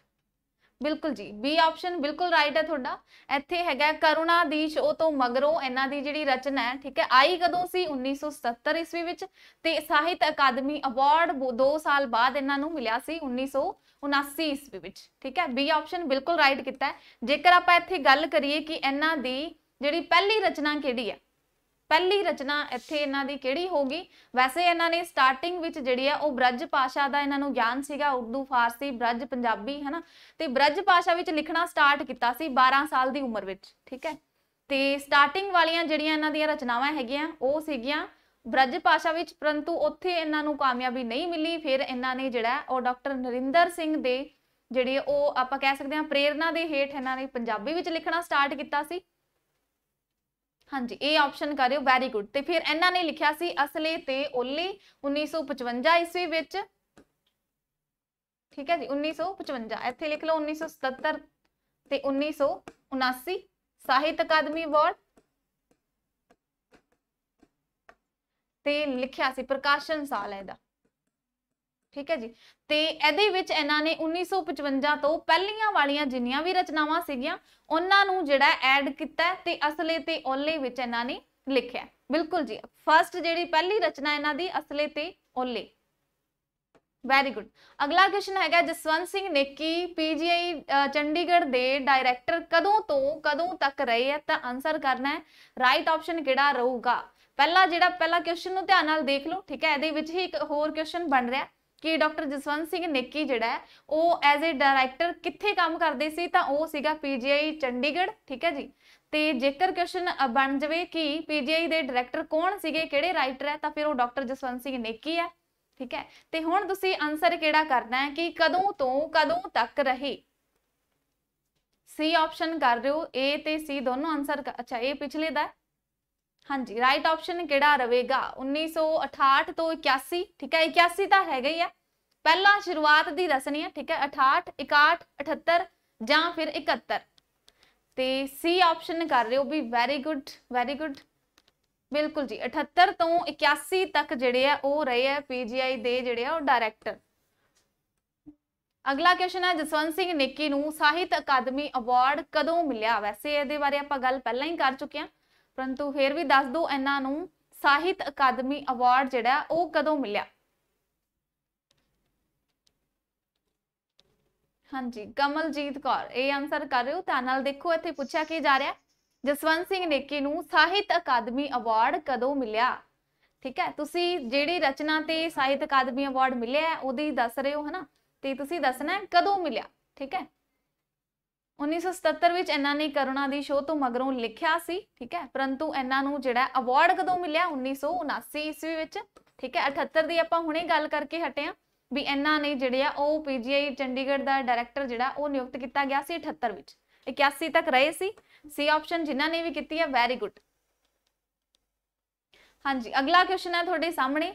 ਬਿਲਕੁਲ ਜੀ ਬੀ ਆਪਸ਼ਨ ਬਿਲਕੁਲ ਰਾਈਟ ਹੈ ਤੁਹਾਡਾ ਇੱਥੇ ਹੈਗਾ ਕਰੁਣਾ ਦੀਸ਼ ਉਹ ਤੋਂ ਮਗਰੋਂ ਇਹਨਾਂ ਦੀ ਜਿਹੜੀ ਰਚਨਾ ਹੈ ਠੀਕ ਹੈ ਆਈ ਕਦੋਂ ਸੀ 1970 ਈਸਵੀ ਵਿੱਚ ਤੇ ਸਾਹਿਤ ਅਕਾਦਮੀ ਅਵਾਰਡ 2 ਸਾਲ ਬਾਅਦ ਇਹਨਾਂ ਨੂੰ ਮਿਲਿਆ ਸੀ 1979 ਈਸਵੀ ਵਿੱਚ ਠੀਕ ਹੈ ਬੀ ਆਪਸ਼ਨ ਬਿਲਕੁਲ ਰਾਈਟ ਕੀਤਾ ਹੈ ਜੇਕਰ ਆਪਾਂ ਇੱਥੇ ਗੱਲ ਕਰੀਏ ਕਿ ਇਹਨਾਂ ਦੀ ਜਿਹੜੀ ਪਹਿਲੀ ਰਚਨਾ ਕਿਹੜੀ ਹੈ ਪਹਿਲੀ ਰਚਨਾ ਇੱਥੇ ਇਹਨਾਂ ਦੀ ਕਿਹੜੀ ਹੋਗੀ ਵੈਸੇ ਇਹਨਾਂ ਨੇ ਸਟਾਰਟਿੰਗ ਵਿੱਚ ਜਿਹੜੀ ਆ ਉਹ ਬ੍ਰਜ ਭਾਸ਼ਾ ਦਾ ਇਹਨਾਂ ਨੂੰ ਗਿਆਨ ਸੀਗਾ ਉਰਦੂ ਫਾਰਸੀ ਬ੍ਰਜ ਪੰਜਾਬੀ ਹਨਾ ਤੇ ਬ੍ਰਜ ਭਾਸ਼ਾ ਵਿੱਚ ਲਿਖਣਾ ਸਟਾਰਟ ਕੀਤਾ ਸੀ 12 ਸਾਲ ਦੀ ਉਮਰ ਵਿੱਚ ਠੀਕ ਹੈ ਤੇ ਸਟਾਰਟਿੰਗ ਵਾਲੀਆਂ ਜਿਹੜੀਆਂ ਇਹਨਾਂ ਦੀਆਂ ਰਚਨਾਵਾਂ ਹੈਗੀਆਂ ਉਹ ਸੀਗੀਆਂ ਬ੍ਰਜ ਭਾਸ਼ਾ ਵਿੱਚ ਪਰੰਤੂ ਉੱਥੇ ਇਹਨਾਂ ਨੂੰ ਕਾਮਯਾਬੀ ਨਹੀਂ ਮਿਲੀ ਫਿਰ ਇਹਨਾਂ ਨੇ ਜਿਹੜਾ ਉਹ ਡਾਕਟਰ ਨਰਿੰਦਰ ਸਿੰਘ ਦੇ ਜਿਹੜੇ ਉਹ ਆਪਾਂ ਕਹਿ ਸਕਦੇ ਹਾਂ ਪ੍ਰੇਰਣਾ ਦੇ ਹੇਠ ਇਹਨਾਂ ਨੇ ਪੰਜਾਬੀ ਵਿੱਚ ਲਿਖਣਾ ਸਟਾਰਟ ਕੀਤਾ ਸੀ ਹਾਂਜੀ ਇਹ ਆਪਸ਼ਨ ਕਰਿਓ ਵੈਰੀ ਗੁੱਡ ਤੇ ਫਿਰ ਇਹਨਾਂ ਨੇ ਲਿਖਿਆ ਸੀ ਅਸਲੇ ਤੇ ਓਲੇ 1955 ਈਸਵੀ ਵਿੱਚ ਠੀਕ ਹੈ ਜੀ 1955 ਇੱਥੇ ਲਿਖ ਲਓ 1977 ਤੇ 1979 ਸਾਹਿਤ ਅਕਾਦਮੀ ਅਵਾਰਡ ਤੇ ਲਿਖਿਆ ਸੀ ਪ੍ਰਕਾਸ਼ਨ ਸਾਲ ਇਹਦਾ ਠੀਕ ਹੈ ਜੀ ਤੇ ਇਹਦੇ ਵਿੱਚ ਇਹਨਾਂ ਨੇ 1955 ਤੋਂ ਪਹਿਲੀਆਂ ਵਾਲੀਆਂ ਜਿੰਨੀਆਂ ਵੀ ਰਚਨਾਵਾਂ ਸੀਗੀਆਂ ਉਹਨਾਂ ਨੂੰ ਜਿਹੜਾ ਐਡ ਕੀਤਾ ਤੇ ਅਸਲੇ ਤੇ ਓਲੇ ਵਿੱਚ ਇਹਨਾਂ ਨੇ ਲਿਖਿਆ ਬਿਲਕੁਲ ਜੀ ਫਰਸਟ ਜਿਹੜੀ ਪਹਿਲੀ ਰਚਨਾ ਇਹਨਾਂ ਦੀ ਅਸਲੇ ਤੇ ਓਲੇ ਵੈਰੀ ਗੁੱਡ ਅਗਲਾ ਕੁਐਸਚਨ ਹੈਗਾ ਜਸਵੰਤ ਸਿੰਘ ਨੇਕੀ ਪੀਜੀਆਈ ਚੰਡੀਗੜ੍ਹ ਦੇ ਡਾਇਰੈਕਟਰ ਕਦੋਂ ਤੋਂ ਕਦੋਂ ਤੱਕ ਰਹੇ ਹੈ ਤਾਂ ਆਨਸਰ ਕਰਨਾ ਹੈ ਰਾਈਟ ਆਪਸ਼ਨ ਕਿਹੜਾ ਰਹੂਗਾ ਪਹਿਲਾ ਜਿਹੜਾ ਪਹਿਲਾ ਕੁਐਸਚਨ ਨੂੰ ਧਿਆਨ ਨਾਲ ਦੇਖ ਲਓ ਠੀਕ ਹੈ ਇਹਦੇ ਵਿੱਚ ਹੀ ਇੱਕ ਹੋਰ ਕੁਐਸਚਨ ਬਣ ਰਿਹਾ ਕਿ ਡਾਕਟਰ ਜਸਵੰਤ ਸਿੰਘ ਨੇਕੀ ਜਿਹੜਾ ਉਹ ਐਜ਼ ਅ ਡਾਇਰੈਕਟਰ ਕਿੱਥੇ ਕੰਮ ਕਰਦੇ ਸੀ ਤਾਂ ਉਹ ਸੀਗਾ ਪੀਜੀਆਈ ਚੰਡੀਗੜ੍ਹ ਠੀਕ ਹੈ ਜੀ ਤੇ ਜੇਕਰ ਕੁਐਸਚਨ ਬਣ ਜਾਵੇ ਕਿ ਪੀਜੀਆਈ ਦੇ ਡਾਇਰੈਕਟਰ ਕੌਣ ਸੀਗੇ ਕਿਹੜੇ ਰਾਈਟਰ ਹੈ ਤਾਂ ਫਿਰ ਉਹ ਡਾਕਟਰ ਜਸਵੰਤ ਸਿੰਘ ਨੇਕੀ ਹੈ ਠੀਕ ਹੈ ਤੇ ਹੁਣ ਤੁਸੀਂ ਆਨਸਰ ਕਿਹੜਾ ਕਰਨਾ ਹੈ ਕਿ ਕਦੋਂ ਤੋਂ ਕਦੋਂ ਤੱਕ ਰਹੇ ਸੀ ਆਪਸ਼ਨ ਕਰ ਰਹੇ ਹੋ A ਤੇ C ਦੋਨੋਂ ਆਨਸਰ ਅੱਛਾ ਇਹ ਪਿਛਲੇ ਦਾ ਹਾਂਜੀ ਰਾਈਟ ਆਪਸ਼ਨ ਕਿਹੜਾ ਰਹੇਗਾ 1968 ਤੋਂ 81 ਠੀਕ ਹੈ 81 ਤਾਂ ਹੈਗਾ ਹੀ ਆ ਪਹਿਲਾਂ ਸ਼ੁਰੂਆਤ ਦੀ ਦੱਸਣੀ ਹੈ ਠੀਕ ਹੈ 68 61 78 ਜਾਂ ਫਿਰ 71 ਤੇ ਸੀ ਆਪਸ਼ਨ ਕਰ ਰਹੇ ਹੋ ਵੀ ਵੈਰੀ ਗੁੱਡ ਵੈਰੀ ਗੁੱਡ ਬਿਲਕੁਲ ਜੀ 78 ਤੋਂ 81 ਤੱਕ ਜਿਹੜੇ ਆ ਉਹ ਰਹੇ ਆ ਪੀਜੀਆਈ ਦੇ ਜਿਹੜੇ ਆ ਉਹ ਡਾਇਰੈਕਟਰ ਅਗਲਾ ਕੁਐਸਚਨ ਹੈ ਜਸਵੰਤ ਸਿੰਘ ਨੇਕੀ ਨੂੰ ਸਾਹਿਤ ਅਕਾਦਮੀ ਅਵਾਰਡ ਕਦੋਂ ਮਿਲਿਆ ਵੈਸੇ ਇਹਦੇ ਬਾਰੇ ਆਪਾਂ ਗੱਲ ਪਹਿਲਾਂ ਹੀ ਕਰ ਚੁੱਕੇ ਆ ਪਰੰਤੂ ਫੇਰ ਵੀ ਦੱਸ ਦੋ ਇਹਨਾਂ ਨੂੰ ਸਾਹਿਤ ਅਕਾਦਮੀ ਅਵਾਰਡ ਜਿਹੜਾ ਉਹ ਕਦੋਂ ਮਿਲਿਆ ਹਾਂਜੀ ਕਮਲਜੀਤ ਕੌਰ ਇਹ ਆਨਸਰ ਕਰ ਰਹੇ ਹੋ ਤਾਂ ਨਾਲ ਦੇਖੋ ਇੱਥੇ ਪੁੱਛਿਆ ਕੀ ਜਾ ਰਿਹਾ ਜਸਵੰਤ ਸਿੰਘ ਨੇਕੀ ਨੂੰ ਸਾਹਿਤ ਅਕਾਦਮੀ ਅਵਾਰਡ ਕਦੋਂ ਮਿਲਿਆ ਠੀਕ ਹੈ ਤੁਸੀਂ ਜਿਹੜੀ ਰਚਨਾ ਤੇ ਸਾਹਿਤ ਅਕਾਦਮੀ ਅਵਾਰਡ ਮਿਲਿਆ ਉਹਦੀ ਦੱਸ ਰਹੇ ਹੋ ਹਨਾ ਤੇ ਤੁਸੀਂ ਦੱਸਣਾ ਕਦੋਂ ਮਿਲਿਆ ਠੀਕ ਹੈ 1977 ਵਿੱਚ ਇਹਨਾਂ ਨੇ ਕਰੁਣਾ ਦੀ ਸ਼ੋਅ ਤੋਂ ਮਗਰੋਂ ਲਿਖਿਆ ਸੀ ਠੀਕ ਹੈ ਪਰੰਤੂ ਇਹਨਾਂ ਨੂੰ ਜਿਹੜਾ ਅਵਾਰਡ ਕਦੋਂ ਮਿਲਿਆ 1979 ਈਸਵੀ ਵਿੱਚ ਠੀਕ ਹੈ 78 ਦੀ ਆਪਾਂ ਹੁਣੇ ਗੱਲ ਕਰਕੇ ਹਟੇ ਆ ਵੀ ਇਹਨਾਂ ਨੇ ਜਿਹੜੇ ਆ ਉਹ ਪੀਜੀਆਈ ਚੰਡੀਗੜ੍ਹ ਦਾ ਡਾਇਰੈਕਟਰ ਜਿਹੜਾ ਉਹ ਨਿਯੁਕਤ ਕੀਤਾ ਗਿਆ ਸੀ 78 ਵਿੱਚ 81 ਤੱਕ ਰਹੇ ਸੀ ਸੀ ਆਪਸ਼ਨ ਜਿਨ੍ਹਾਂ ਨੇ ਵੀ ਕੀਤੀ ਹੈ ਵੈਰੀ ਗੁੱਡ ਹਾਂਜੀ ਅਗਲਾ ਕੁਐਸਚਨ ਹੈ ਤੁਹਾਡੇ ਸਾਹਮਣੇ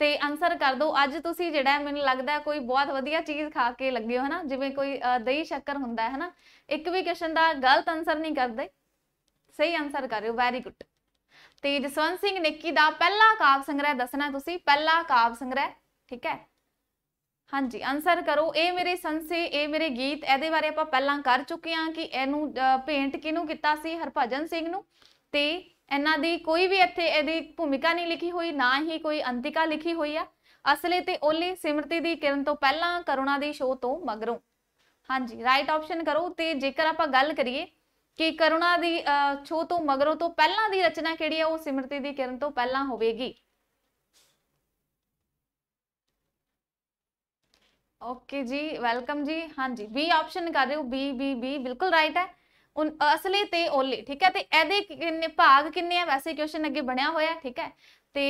ਤੇ ਆਨਸਰ ਕਰ ਦਿਓ ਅੱਜ ਤੁਸੀਂ ਜਿਹੜਾ ਮੈਨੂੰ ਲੱਗਦਾ ਕੋਈ ਬਹੁਤ ਵਧੀਆ ਚੀਜ਼ ਖਾ ਕੇ ਲੱਗੇ ਹੋ ਹਨਾ ਜਿਵੇਂ ਕੋਈ ਦਹੀਂ ਸ਼ੱਕਰ ਹੁੰਦਾ ਹੈ ਹਨਾ ਇੱਕ ਵੀ ਕੁਐਸਚਨ ਦਾ ਗਲਤ ਆਨਸਰ ਨਹੀਂ ਕਰਦੇ ਸਹੀ ਆਨਸਰ ਕਰ ਰਹੇ ਹੋ ਵੈਰੀ ਗੁੱਡ ਤੇ ਜਸਵੰਤ ਸਿੰਘ ਨਿੱਕੀ ਦਾ ਪਹਿਲਾ ਕਾਵ ਸੰਗ੍ਰਹਿ ਦੱਸਣਾ ਤੁਸੀਂ ਪਹਿਲਾ ਕਾਵ ਸੰਗ੍ਰਹਿ ਠੀਕ ਹੈ ਹਾਂਜੀ ਆਨਸਰ ਕਰੋ ਇਹ ਮੇਰੇ ਸੰਸੇ ਇਹ ਮੇਰੇ ਗੀਤ ਇਹਦੇ ਬਾਰੇ ਆਪਾਂ ਪਹਿਲਾਂ ਕਰ ਚੁੱਕੇ ਹਾਂ ਕਿ ਇਹਨੂੰ ਪੇਂਟ ਕਿਹਨੂੰ ਕੀਤਾ ਸੀ ਹਰਭਜਨ ਸਿੰਘ ਨੂੰ ਤੇ ਇਹਨਾਂ ਦੀ ਕੋਈ ਵੀ ਇੱਥੇ ਇਹਦੀ ਭੂਮਿਕਾ ਨਹੀਂ ਲਿਖੀ ਹੋਈ ਨਾ ਹੀ ਕੋਈ ਅੰਤਿਕਾ ਲਿਖੀ ਹੋਈ ਆ ਅਸਲੇ ਤੇ ਓਲੀ ਸਿਮਰਤੀ ਦੀ ਕਿਰਨ ਤੋਂ ਪਹਿਲਾਂ ਕਰੁਣਾ ਦੀ ਸ਼ੋਅ ਤੋਂ ਮਗਰੋਂ ਹਾਂਜੀ ਰਾਈਟ ਆਪਸ਼ਨ ਕਰੋ ਤੇ ਜੇਕਰ ਆਪਾਂ ਗੱਲ ਕਰੀਏ ਕਿ ਕਰੁਣਾ ਦੀ ਛੋ ਤੋਂ ਮਗਰੋਂ ਤੋਂ ਪਹਿਲਾਂ ਦੀ ਰਚਨਾ ਕਿਹੜੀ ਆ ਉਹ ਸਿਮਰਤੀ ਦੀ ਕਿਰਨ ਤੋਂ ਪਹਿਲਾਂ ਹੋਵੇਗੀ ਓਕੇ ਜੀ ਵੈਲਕਮ ਜੀ ਹਾਂਜੀ ਬੀ ਆਪਸ਼ਨ ਕਰ ਰਹੇ ਹੋ ਬੀ ਬੀ ਬੀ ਬਿਲਕੁਲ ਰਾਈਟ ਹੈ ਅਸਲੀ ਤੇ ਓਲੀ ਠੀਕ ਹੈ ਤੇ ਇਹਦੇ ਕਿੰਨੇ ਭਾਗ ਕਿੰਨੇ ਆ ਵੈਸੇ ਕੁਐਸਚਨ ਅੱਗੇ ਬਣਿਆ ਹੋਇਆ ਠੀਕ ਹੈ ਤੇ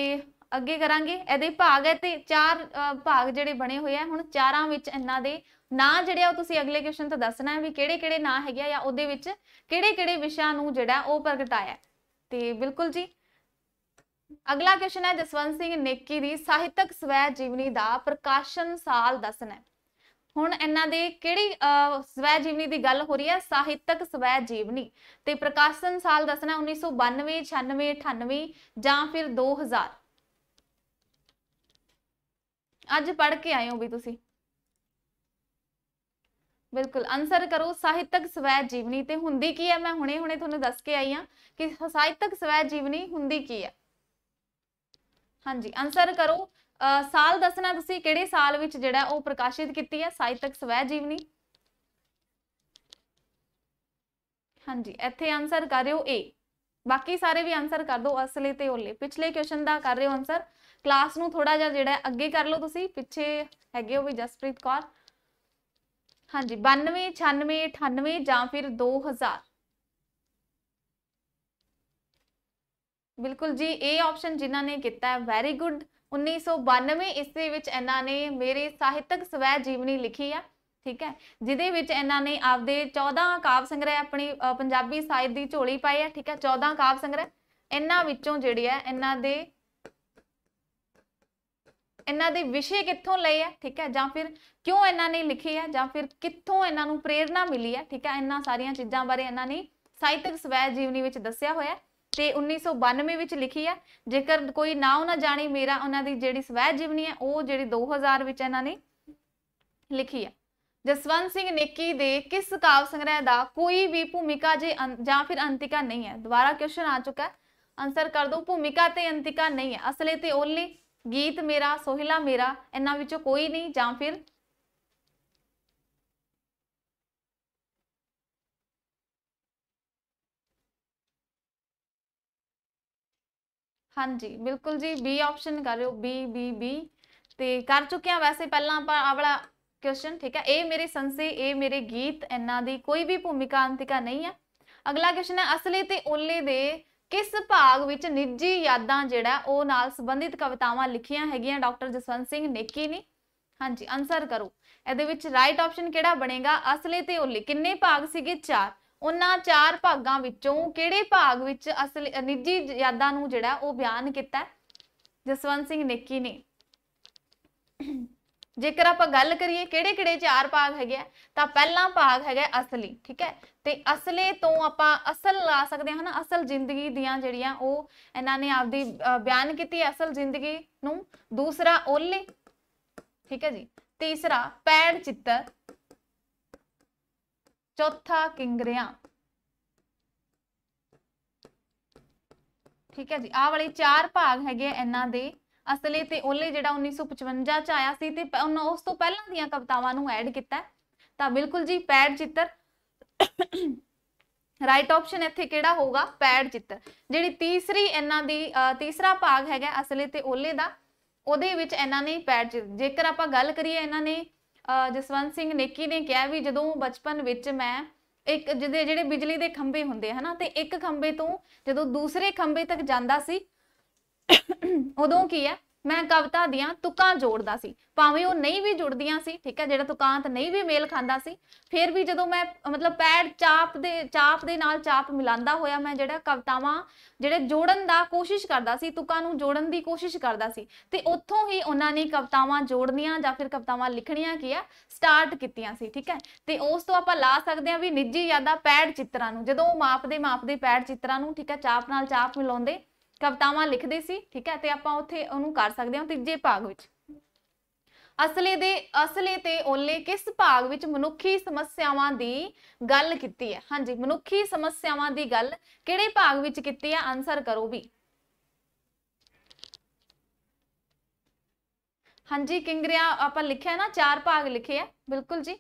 ਅੱਗੇ ਕਰਾਂਗੇ ਇਹਦੇ ਭਾਗ ਹੈ ਤੇ ਚਾਰ ਭਾਗ ਜਿਹੜੇ ਬਣੇ ਹੋਏ ਆ ਹੁਣ ਚਾਰਾਂ ਵਿੱਚ ਇਹਨਾਂ ਦੇ ਨਾਂ ਜਿਹੜੇ ਆ ਤੁਸੀਂ ਅਗਲੇ ਕੁਐਸਚਨ ਤੋਂ ਦੱਸਣਾ ਹੈ ਵੀ ਕਿਹੜੇ ਕਿਹੜੇ ਨਾਂ ਹੈਗੇ ਆ ਜਾਂ ਉਹਦੇ ਵਿੱਚ ਕਿਹੜੇ ਕਿਹੜੇ ਵਿਸ਼ਿਆਂ ਨੂੰ ਜਿਹੜਾ ਉਹ ਪ੍ਰਗਟਾਇਆ ਤੇ ਬਿਲਕੁਲ ਜੀ ਅਗਲਾ ਕੁਐਸਚਨ ਹੈ ਜਸਵੰਤ ਸਿੰਘ ਨੇਕੀ ਦੀ ਸਾਹਿਤਕ ਸਵੈ ਜੀਵਨੀ ਦਾ ਪ੍ਰਕਾਸ਼ਨ ਸਾਲ ਦੱਸਣਾ ਹੈ ਹੁਣ ਇਹਨਾਂ ਦੇ ਕਿਹੜੀ ਸਵੈ ਜੀਵਨੀ ਦੀ ਗੱਲ ਹੋ ਰਹੀ ਹੈ ਸਾਹਿਤਕ ਸਵੈ ਜੀਵਨੀ ਤੇ ਪ੍ਰਕਾਸ਼ਨ ਸਾਲ ਦੱਸਣਾ 1992 96 98 ਜਾਂ ਫਿਰ 2000 ਅੱਜ ਪੜ੍ਹ ਕੇ ਆਏ ਹੋ ਵੀ ਤੁਸੀਂ ਬਿਲਕੁਲ ਆਨਸਰ ਕਰੋ ਸਾਹਿਤਕ ਸਵੈ ਜੀਵਨੀ ਤੇ ਹੁੰਦੀ ਕੀ ਹੈ ਮੈਂ ਹੁਣੇ ਹੁਣੇ ਤੁਹਾਨੂੰ ਦੱਸ ਕੇ ਆਈ ਆ ਕਿ ਸਾਹਿਤਕ ਸਵੈ ਜੀਵਨੀ ਹੁੰਦੀ ਕੀ ਹੈ ਹਾਂਜੀ ਆਨਸਰ ਕਰੋ ਸਾਲ ਦੱਸਣਾ ਤੁਸੀਂ ਕਿਹੜੇ ਸਾਲ ਵਿੱਚ ਜਿਹੜਾ ਉਹ ਪ੍ਰਕਾਸ਼ਿਤ ਕੀਤੀ ਹੈ ਸਾਹਿਤਕ ਸਵੈ ਜੀਵਨੀ ਹਾਂਜੀ ਇੱਥੇ ਆਨਸਰ ਕਰ ਰਹੇ ਹੋ ਏ ਬਾਕੀ ਸਾਰੇ ਵੀ ਆਨਸਰ ਕਰ ਦਿਓ ਅਸਲੇ ਤੇ ਓਲੇ ਪਿਛਲੇ ਕੁਐਸਚਨ ਦਾ ਕਰ ਰਹੇ ਹੋ ਆਨਸਰ ਕਲਾਸ ਨੂੰ ਥੋੜਾ ਜਿਹਾ ਜਿਹੜਾ ਅੱਗੇ ਕਰ ਲਓ ਤੁਸੀਂ ਪਿੱਛੇ ਹੈਗੇ ਹੋ ਵੀ ਜਸਪ੍ਰੀਤ ਕੌਰ ਹਾਂਜੀ 92 96 98 ਜਾਂ ਫਿਰ 2000 ਬਿਲਕੁਲ ਜੀ ਏ ਆਪਸ਼ਨ ਜਿਨ੍ਹਾਂ ਨੇ ਕੀਤਾ ਹੈ ਵੈਰੀ ਗੁੱਡ 1992 ਇਸਦੇ ਵਿੱਚ ਇਹਨਾਂ ਨੇ ਮੇਰੇ ਸਾਹਿਤਕ ਸਵੈ ਜੀਵਨੀ ਲਿਖੀ ਆ ਠੀਕ ਹੈ ਜਿਹਦੇ ਵਿੱਚ ਇਹਨਾਂ ਨੇ ਆਪਦੇ 14 ਕਾਵ ਸੰਗ੍ਰਹਿ ਆਪਣੀ ਪੰਜਾਬੀ ਸਾਹਿਤ ਦੀ ਝੋਲੀ ਪਾਈ ਹੈ ਠੀਕ ਹੈ 14 ਕਾਵ ਸੰਗ੍ਰਹਿ ਇਹਨਾਂ ਵਿੱਚੋਂ ਜਿਹੜੇ ਆ ਇਹਨਾਂ ਦੇ ਇਹਨਾਂ ਦੇ ਵਿਸ਼ੇ ਕਿੱਥੋਂ ਲਏ ਆ ਠੀਕ ਹੈ ਜਾਂ ਫਿਰ ਕਿਉਂ ਇਹਨਾਂ ਨੇ ਲਿਖੇ ਆ ਜਾਂ ਫਿਰ ਕਿੱਥੋਂ ਇਹਨਾਂ ਨੂੰ ਪ੍ਰੇਰਣਾ ਮਿਲੀ ਆ ਠੀਕ ਹੈ ਇਹਨਾਂ ਸਾਰੀਆਂ ਚੀਜ਼ਾਂ ਬਾਰੇ ਇਹਨਾਂ ਨੇ ਸਾਹਿਤਕ ਸਵੈ ਜੀਵਨੀ ਵਿੱਚ ਦੱਸਿਆ ਹੋਇਆ ਹੈ ਤੇ 1992 ਵਿੱਚ ਲਿਖੀ ਹੈ ਜੇਕਰ ਕੋਈ ਨਾ ਉਹਨਾਂ ਜਾਣੀ ਮੇਰਾ ਉਹਨਾਂ ਦੀ ਜਿਹੜੀ ਸਵੈ ਜੀਵਨੀ ਹੈ ਉਹ ਜਿਹੜੀ 2000 ਵਿੱਚ ਇਹਨਾਂ ਨੇ ਲਿਖੀ ਹੈ ਜਸਵੰਤ ਸਿੰਘ ਨੇਕੀ ਦੇ ਕਿਸ ਕਾਵ ਸੰਗ੍ਰਹਿ ਦਾ ਕੋਈ ਵੀ ਭੂਮਿਕਾ ਜੇ ਜਾਂ ਫਿਰ ਅੰਤਿਕਾ ਨਹੀਂ ਹੈ ਦੁਬਾਰਾ ਕੁਐਸਚਨ ਆ ਚੁੱਕਾ ਹੈ ਆਨਸਰ ਕਰ ਦਿਓ ਭੂਮਿਕਾ ਤੇ ਅੰਤਿਕਾ ਨਹੀਂ ਹੈ ਅਸਲੇ ਤੇ ਓਨਲੀ ਗੀਤ ਮੇਰਾ ਸੋਹਿਲਾ ਮੇਰਾ ਇਹਨਾਂ ਵਿੱਚੋਂ ਕੋਈ ਨਹੀਂ ਜਾਂ ਫਿਰ ਹਾਂਜੀ ਬਿਲਕੁਲ ਜੀ ਬੀ ਆਪਸ਼ਨ ਕਰ ਰਹੇ ਹੋ ਬੀ ਬੀ ਬੀ ਤੇ ਕਰ ਚੁੱਕੇ ਆ ਵੈਸੇ ਪਹਿਲਾਂ ਆਪਾਂ ਆ ਵਾਲਾ ਕੁਐਸਚਨ ਠੀਕ ਹੈ ਇਹ ਮੇਰੇ ਸੰਸੇ ਇਹ ਮੇਰੇ ਗੀਤ ਇਹਨਾਂ ਦੀ ਕੋਈ ਵੀ ਭੂਮਿਕਾ ਅੰਤਿਕਾ ਨਹੀਂ ਹੈ ਅਗਲਾ ਕੁਐਸਚਨ ਹੈ ਅਸਲੇ ਤੇ ਓਲੇ ਦੇ ਕਿਸ ਭਾਗ ਵਿੱਚ ਨਿੱਜੀ ਯਾਦਾਂ ਜਿਹੜਾ ਉਹ ਨਾਲ ਸੰਬੰਧਿਤ ਕਵਿਤਾਵਾਂ ਲਿਖੀਆਂ ਹੈਗੀਆਂ ਡਾਕਟਰ ਜਸਵੰਤ ਸਿੰਘ ਨੇਕੀ ਨੇ ਹਾਂਜੀ ਆਨਸਰ ਕਰੋ ਇਹਦੇ ਵਿੱਚ ਰਾਈਟ ਆਪਸ਼ਨ ਕਿਹੜਾ ਬਣੇਗਾ ਅਸਲੇ ਤੇ ਓਲੇ ਕਿੰਨੇ ਭਾਗ ਸੀਗੇ 4 ਉਹਨਾਂ ਚਾਰ ਭਾਗਾਂ ਵਿੱਚੋਂ ਕਿਹੜੇ ਭਾਗ ਵਿੱਚ ਅਸਲ ਨਿੱਜੀ ਯਾਦਾਂ ਨੂੰ ਜਿਹੜਾ ਉਹ ਬਿਆਨ ਕੀਤਾ ਜਸਵੰਤ ਸਿੰਘ ਨੇਕੀ ਨੇ ਜੇਕਰ ਆਪਾਂ ਗੱਲ ਕਰੀਏ ਕਿਹੜੇ ਕਿਹੜੇ ਚਾਰ ਭਾਗ ਹੈਗੇ ਤਾਂ ਪਹਿਲਾ ਭਾਗ ਹੈਗਾ ਅਸਲੀ ਠੀਕ ਹੈ ਤੇ ਅਸਲੇ ਤੋਂ ਆਪਾਂ ਅਸਲ ਲਾ ਸਕਦੇ ਹਾਂ ਨਾ ਅਸਲ ਜ਼ਿੰਦਗੀ ਦੀਆਂ ਜਿਹੜੀਆਂ ਉਹ ਇਹਨਾਂ ਨੇ ਆਪਦੀ ਬਿਆਨ ਕੀਤੀ ਅਸਲ ਜ਼ਿੰਦਗੀ ਨੂੰ ਦੂਸਰਾ ਓਲੇ ਠੀਕ ਹੈ ਜੀ ਤੀਸਰਾ ਪੈੜ ਚਿੱਤਰ ਚੌਥਾ ਕਿੰਗਰਿਆਂ ਠੀਕ ਹੈ ਜੀ ਆਹ ਵਾਲੇ ਚਾਰ ਭਾਗ ਹੈਗੇ ਇਹਨਾਂ ਦੇ ਅਸਲੇ ਤੇ ਉਹਲੇ ਜਿਹੜਾ 1955 ਚ ਆਇਆ ਸੀ ਤੇ ਉਹਨਾਂ ਉਸ ਤੋਂ ਪਹਿਲਾਂ ਦੀਆਂ ਕਵਿਤਾਵਾਂ ਨੂੰ ਐਡ ਕੀਤਾ ਤਾਂ ਬਿਲਕੁਲ ਜੀ ਪੈੜ ਚਿੱਤਰ ਰਾਈਟ ਆਪਸ਼ਨ ਇੱਥੇ ਕਿਹੜਾ ਹੋਊਗਾ ਪੈੜ ਚਿੱਤਰ ਜਿਹੜੀ ਤੀਸਰੀ ਇਹਨਾਂ ਦੀ ਤੀਸਰਾ ਭਾਗ ਹੈਗਾ ਅਸਲੇ ਤੇ ਉਹਲੇ ਦਾ ਉਹਦੇ ਵਿੱਚ ਇਹਨਾਂ ਨੇ ਪੈੜ ਚਿੱਤਰ ਜੇਕਰ ਆਪਾਂ ਗੱਲ ਕਰੀਏ ਇਹਨਾਂ ਨੇ ਜਸਵੰਤ ਸਿੰਘ ਨੇਕੀ ਨੇ ਕਿਹਾ ਵੀ ਜਦੋਂ ਬਚਪਨ ਵਿੱਚ ਮੈਂ ਇੱਕ ਜਿਹਦੇ ਜਿਹੜੇ ਬਿਜਲੀ ਦੇ ਖੰਭੇ ਹੁੰਦੇ ਹਨਾ ਤੇ ਇੱਕ ਖੰਭੇ ਤੋਂ ਜਦੋਂ ਦੂਸਰੇ ਖੰਭੇ ਤੱਕ ਜਾਂਦਾ ਸੀ ਉਦੋਂ ਕੀ ਹੈ ਮੈਂ ਕਵਿਤਾ ਦੀਆਂ ਤੁਕਾਂ ਜੋੜਦਾ ਸੀ ਭਾਵੇਂ ਉਹ ਨਹੀਂ ਵੀ ਜੁੜਦੀਆਂ ਸੀ ਠੀਕ ਹੈ ਜਿਹੜਾ ਤੁਕਾਂਤ ਨਹੀਂ ਵੀ ਮੇਲ ਖਾਂਦਾ ਸੀ ਫਿਰ ਵੀ ਜਦੋਂ ਮੈਂ ਮਤਲਬ ਪੈੜ ਚਾਪ ਦੇ ਚਾਪ ਦੇ ਨਾਲ ਚਾਪ ਮਿਲਾਉਂਦਾ ਹੋਇਆ ਮੈਂ ਜਿਹੜਾ ਕਵਿਤਾਵਾਂ ਜਿਹੜੇ ਜੋੜਨ ਦਾ ਕੋਸ਼ਿਸ਼ ਕਰਦਾ ਸੀ ਤੁਕਾਂ ਨੂੰ ਜੋੜਨ ਦੀ ਕੋਸ਼ਿਸ਼ ਕਰਦਾ ਸੀ ਤੇ ਉੱਥੋਂ ਹੀ ਉਹਨਾਂ ਨੇ ਕਵਿਤਾਵਾਂ ਜੋੜਨੀਆਂ ਜਾਂ ਫਿਰ ਕਵਿਤਾਵਾਂ ਲਿਖਣੀਆਂ ਕੀ ਆ ਸਟਾਰਟ ਕੀਤੀਆਂ ਸੀ ਠੀਕ ਹੈ ਤੇ ਉਸ ਤੋਂ ਆਪਾਂ ਲਾ ਸਕਦੇ ਹਾਂ ਵੀ ਨਿੱਜੀ ਯਾਦਾਂ ਪੈੜ ਚਿੱਤਰਾਂ ਨੂੰ ਜਦੋਂ ਉਹ ਮਾਪ ਦੇ ਮਾਪ ਦੇ ਪੈੜ ਚਿੱਤਰਾਂ ਨੂੰ ਠੀਕ ਹੈ ਚਾਪ ਨਾਲ ਚਾਪ ਮਿਲਾਉਂਦੇ ਕਵਤਾਵਾਂ ਲਿਖਦੇ ਸੀ ਠੀਕ ਹੈ ਤੇ ਆਪਾਂ ਉੱਥੇ ਉਹਨੂੰ ਕਰ ਸਕਦੇ ਹਾਂ ਤੀਜੇ ਭਾਗ ਵਿੱਚ ਅਸਲੇ ਦੇ ਅਸਲੇ ਤੇ ਓਲੇ ਕਿਸ ਭਾਗ ਵਿੱਚ ਮਨੁੱਖੀ ਸਮੱਸਿਆਵਾਂ ਦੀ ਗੱਲ ਕੀਤੀ ਹੈ ਹਾਂਜੀ ਮਨੁੱਖੀ ਸਮੱਸਿਆਵਾਂ ਦੀ ਗੱਲ ਕਿਹੜੇ ਭਾਗ ਵਿੱਚ ਕੀਤੀ ਹੈ ਆਨਸਰ ਕਰੋ ਵੀ ਹਾਂਜੀ ਕਿੰਗਰਿਆ ਆਪਾਂ ਲਿਖਿਆ ਨਾ ਚਾਰ ਭਾਗ ਲਿਖੇ ਆ ਬਿਲਕੁਲ ਜੀ